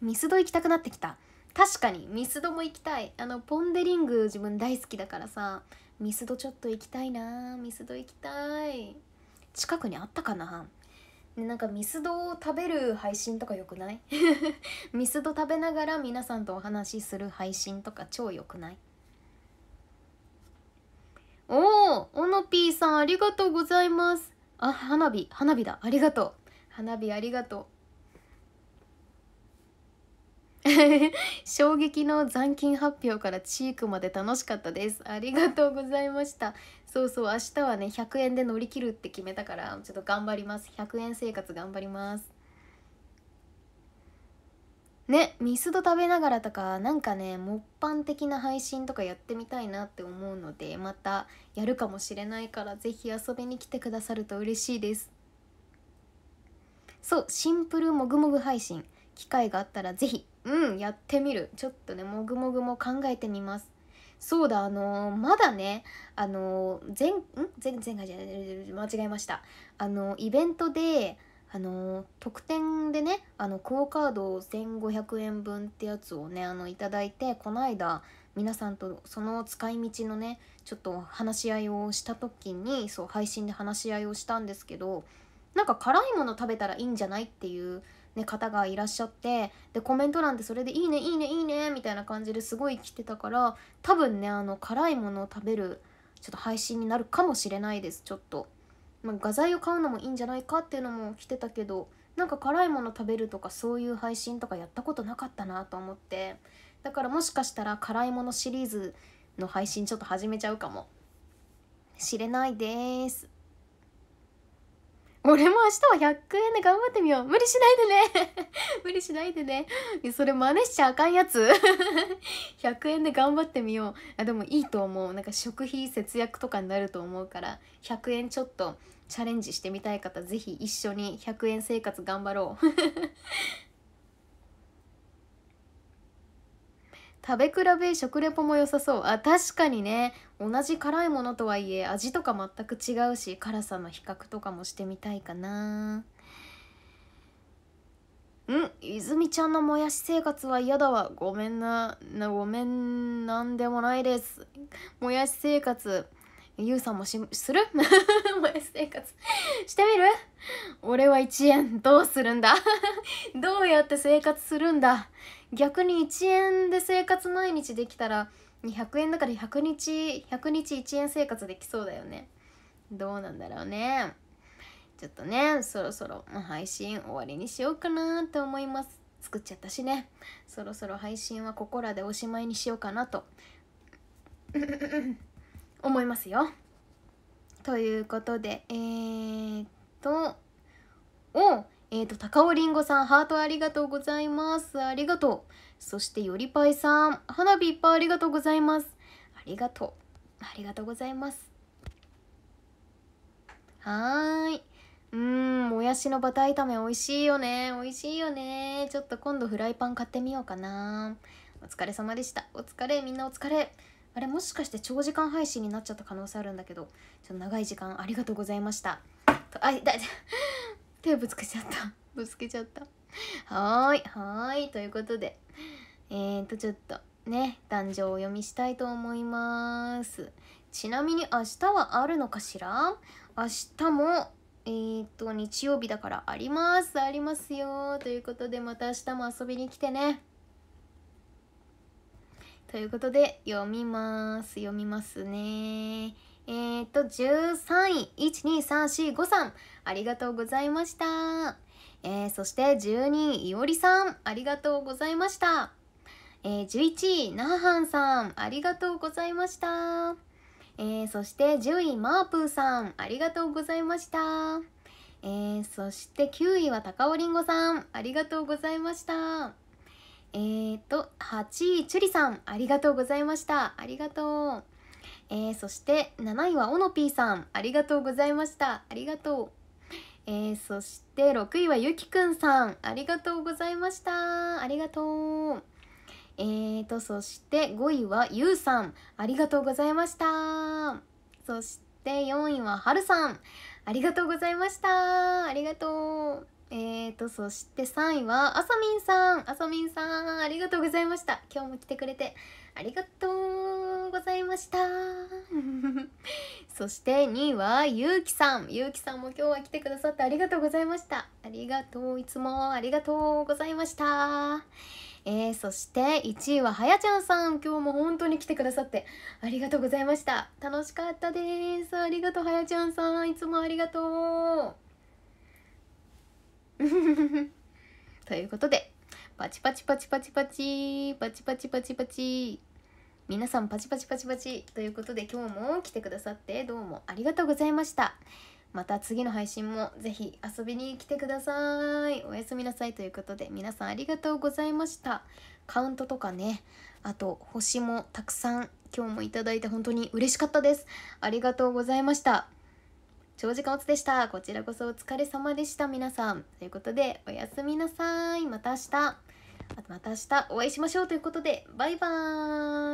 ミスド行きたくなってきた確かにミスドも行きたいあのポン・デ・リング自分大好きだからさミスドちょっと行きたいなミスド行きたい近くにあったかなでなんかミスドを食べる配信とかよくない ミスド食べながら皆さんとお話しする配信とか超よくないおお、おのぴーさんありがとうございます。あ、花火、花火だ。ありがとう。花火ありがとう。衝撃の残金発表からチークまで楽しかったです。ありがとうございました。そうそう、明日はね、100円で乗り切るって決めたから、ちょっと頑張ります。100円生活頑張ります。ねミスド食べながらとかなんかねもっぱん的な配信とかやってみたいなって思うのでまたやるかもしれないから是非遊びに来てくださると嬉しいですそうシンプルもぐもぐ配信機会があったら是非うんやってみるちょっとねもぐもぐも考えてみますそうだあのー、まだねあのー、前ん前前回じゃ間違えましたあのー、イベントであの特典でねあのクオ・カード1500円分ってやつをねあのいただいてこの間皆さんとその使い道のねちょっと話し合いをした時にそう配信で話し合いをしたんですけどなんか辛いもの食べたらいいんじゃないっていう、ね、方がいらっしゃってでコメント欄でそれで「いいねいいねいいね」みたいな感じですごい来てたから多分ねあの辛いものを食べるちょっと配信になるかもしれないですちょっと。まあ、画材を買うのもいいんじゃないかっていうのも来てたけどなんか辛いもの食べるとかそういう配信とかやったことなかったなと思ってだからもしかしたら辛いものシリーズの配信ちょっと始めちゃうかもしれないです俺も明日は100円で頑張ってみよう無理しないでね 無理しないでねそれ真似しちゃあかんやつ100円 で頑張ってみようあでもいいと思うなんか食費節約とかになると思うから100円ちょっとチャレンジしてみたい方ぜひ一緒に100円生活頑張ろう 食べ比べ食レポも良さそうあ確かにね同じ辛いものとはいえ味とか全く違うし辛さの比較とかもしてみたいかなうん泉ちゃんのもやし生活は嫌だわごめんななごめんなんでもないですもやし生活ゆうさんもしする燃え 生活してみる俺は1円どうするんだ どうやって生活するんだ逆に1円で生活毎日できたら100円だから100日100日1円生活できそうだよねどうなんだろうねちょっとねそろそろ配信終わりにしようかなと思います作っちゃったしねそろそろ配信はここらでおしまいにしようかなと 思いますよ。ということでえー、っとおえー、っと高尾りんごさんハートありがとうございますありがとうそしてよりぱいさん花火いっぱいありがとうございますありがとうありがとうございますはーいうんもやしのバター炒め美味しいよね美味しいよねちょっと今度フライパン買ってみようかなお疲れ様でしたお疲れみんなお疲れあれもしかして長時間配信になっちゃった可能性あるんだけどちょっと長い時間ありがとうございましたあいだ 手をぶつけちゃったぶつけちゃったはーいはーいということでえーとちょっとね壇上を読みしたいと思いますちなみに明日はあるのかしら明日もえー、と日曜日だからありますありますよということでまた明日も遊びに来てねということで読みます読みますねえー、っと13位123453ありがとうございましたえー、そして12位いおりさんありがとうございましたえー、11位なはんさんありがとうございましたえー、そして10位マープーさんありがとうございましたえー、そして9位は高尾りんごさんありがとうございましたえーと、8位、チュリさん、ありがとうございました。ありがとう。えー、そして7位はオノピーさん、ありがとうございました。ありがとう。えー、そして6位はゆきくんさんありがとうございましたありがとうえーとそして5位はゆうさんありがとうございましたそして4位ははるさんありがとうございましたありがとうえーと、そして3位は、あさみんさん。あさみんさん、ありがとうございました。今日も来てくれて、ありがとうございました。そして2位は、ゆうきさん。ゆうきさんも今日は来てくださってありがとうございました。ありがとう、いつもありがとうございました。えー、そして1位ははやちゃんさん今日も本当に来てくださってありがとうございました楽しかったですありがとうはやちゃんさんいつもありがとう ということで、パチパチパチパチパチ、パチパチパチパチ。皆さんパチパチパチパチということで今日も来てくださってどうもありがとうございました。また次の配信もぜひ遊びに来てください。おやすみなさいということで皆さんありがとうございました。カウントとかね、あと星もたくさん今日もいただいて本当に嬉しかったです。ありがとうございました。長時間おつでしたこちらこそお疲れ様でした皆さんということでおやすみなさいまた明日また明日お会いしましょうということでバイバーイ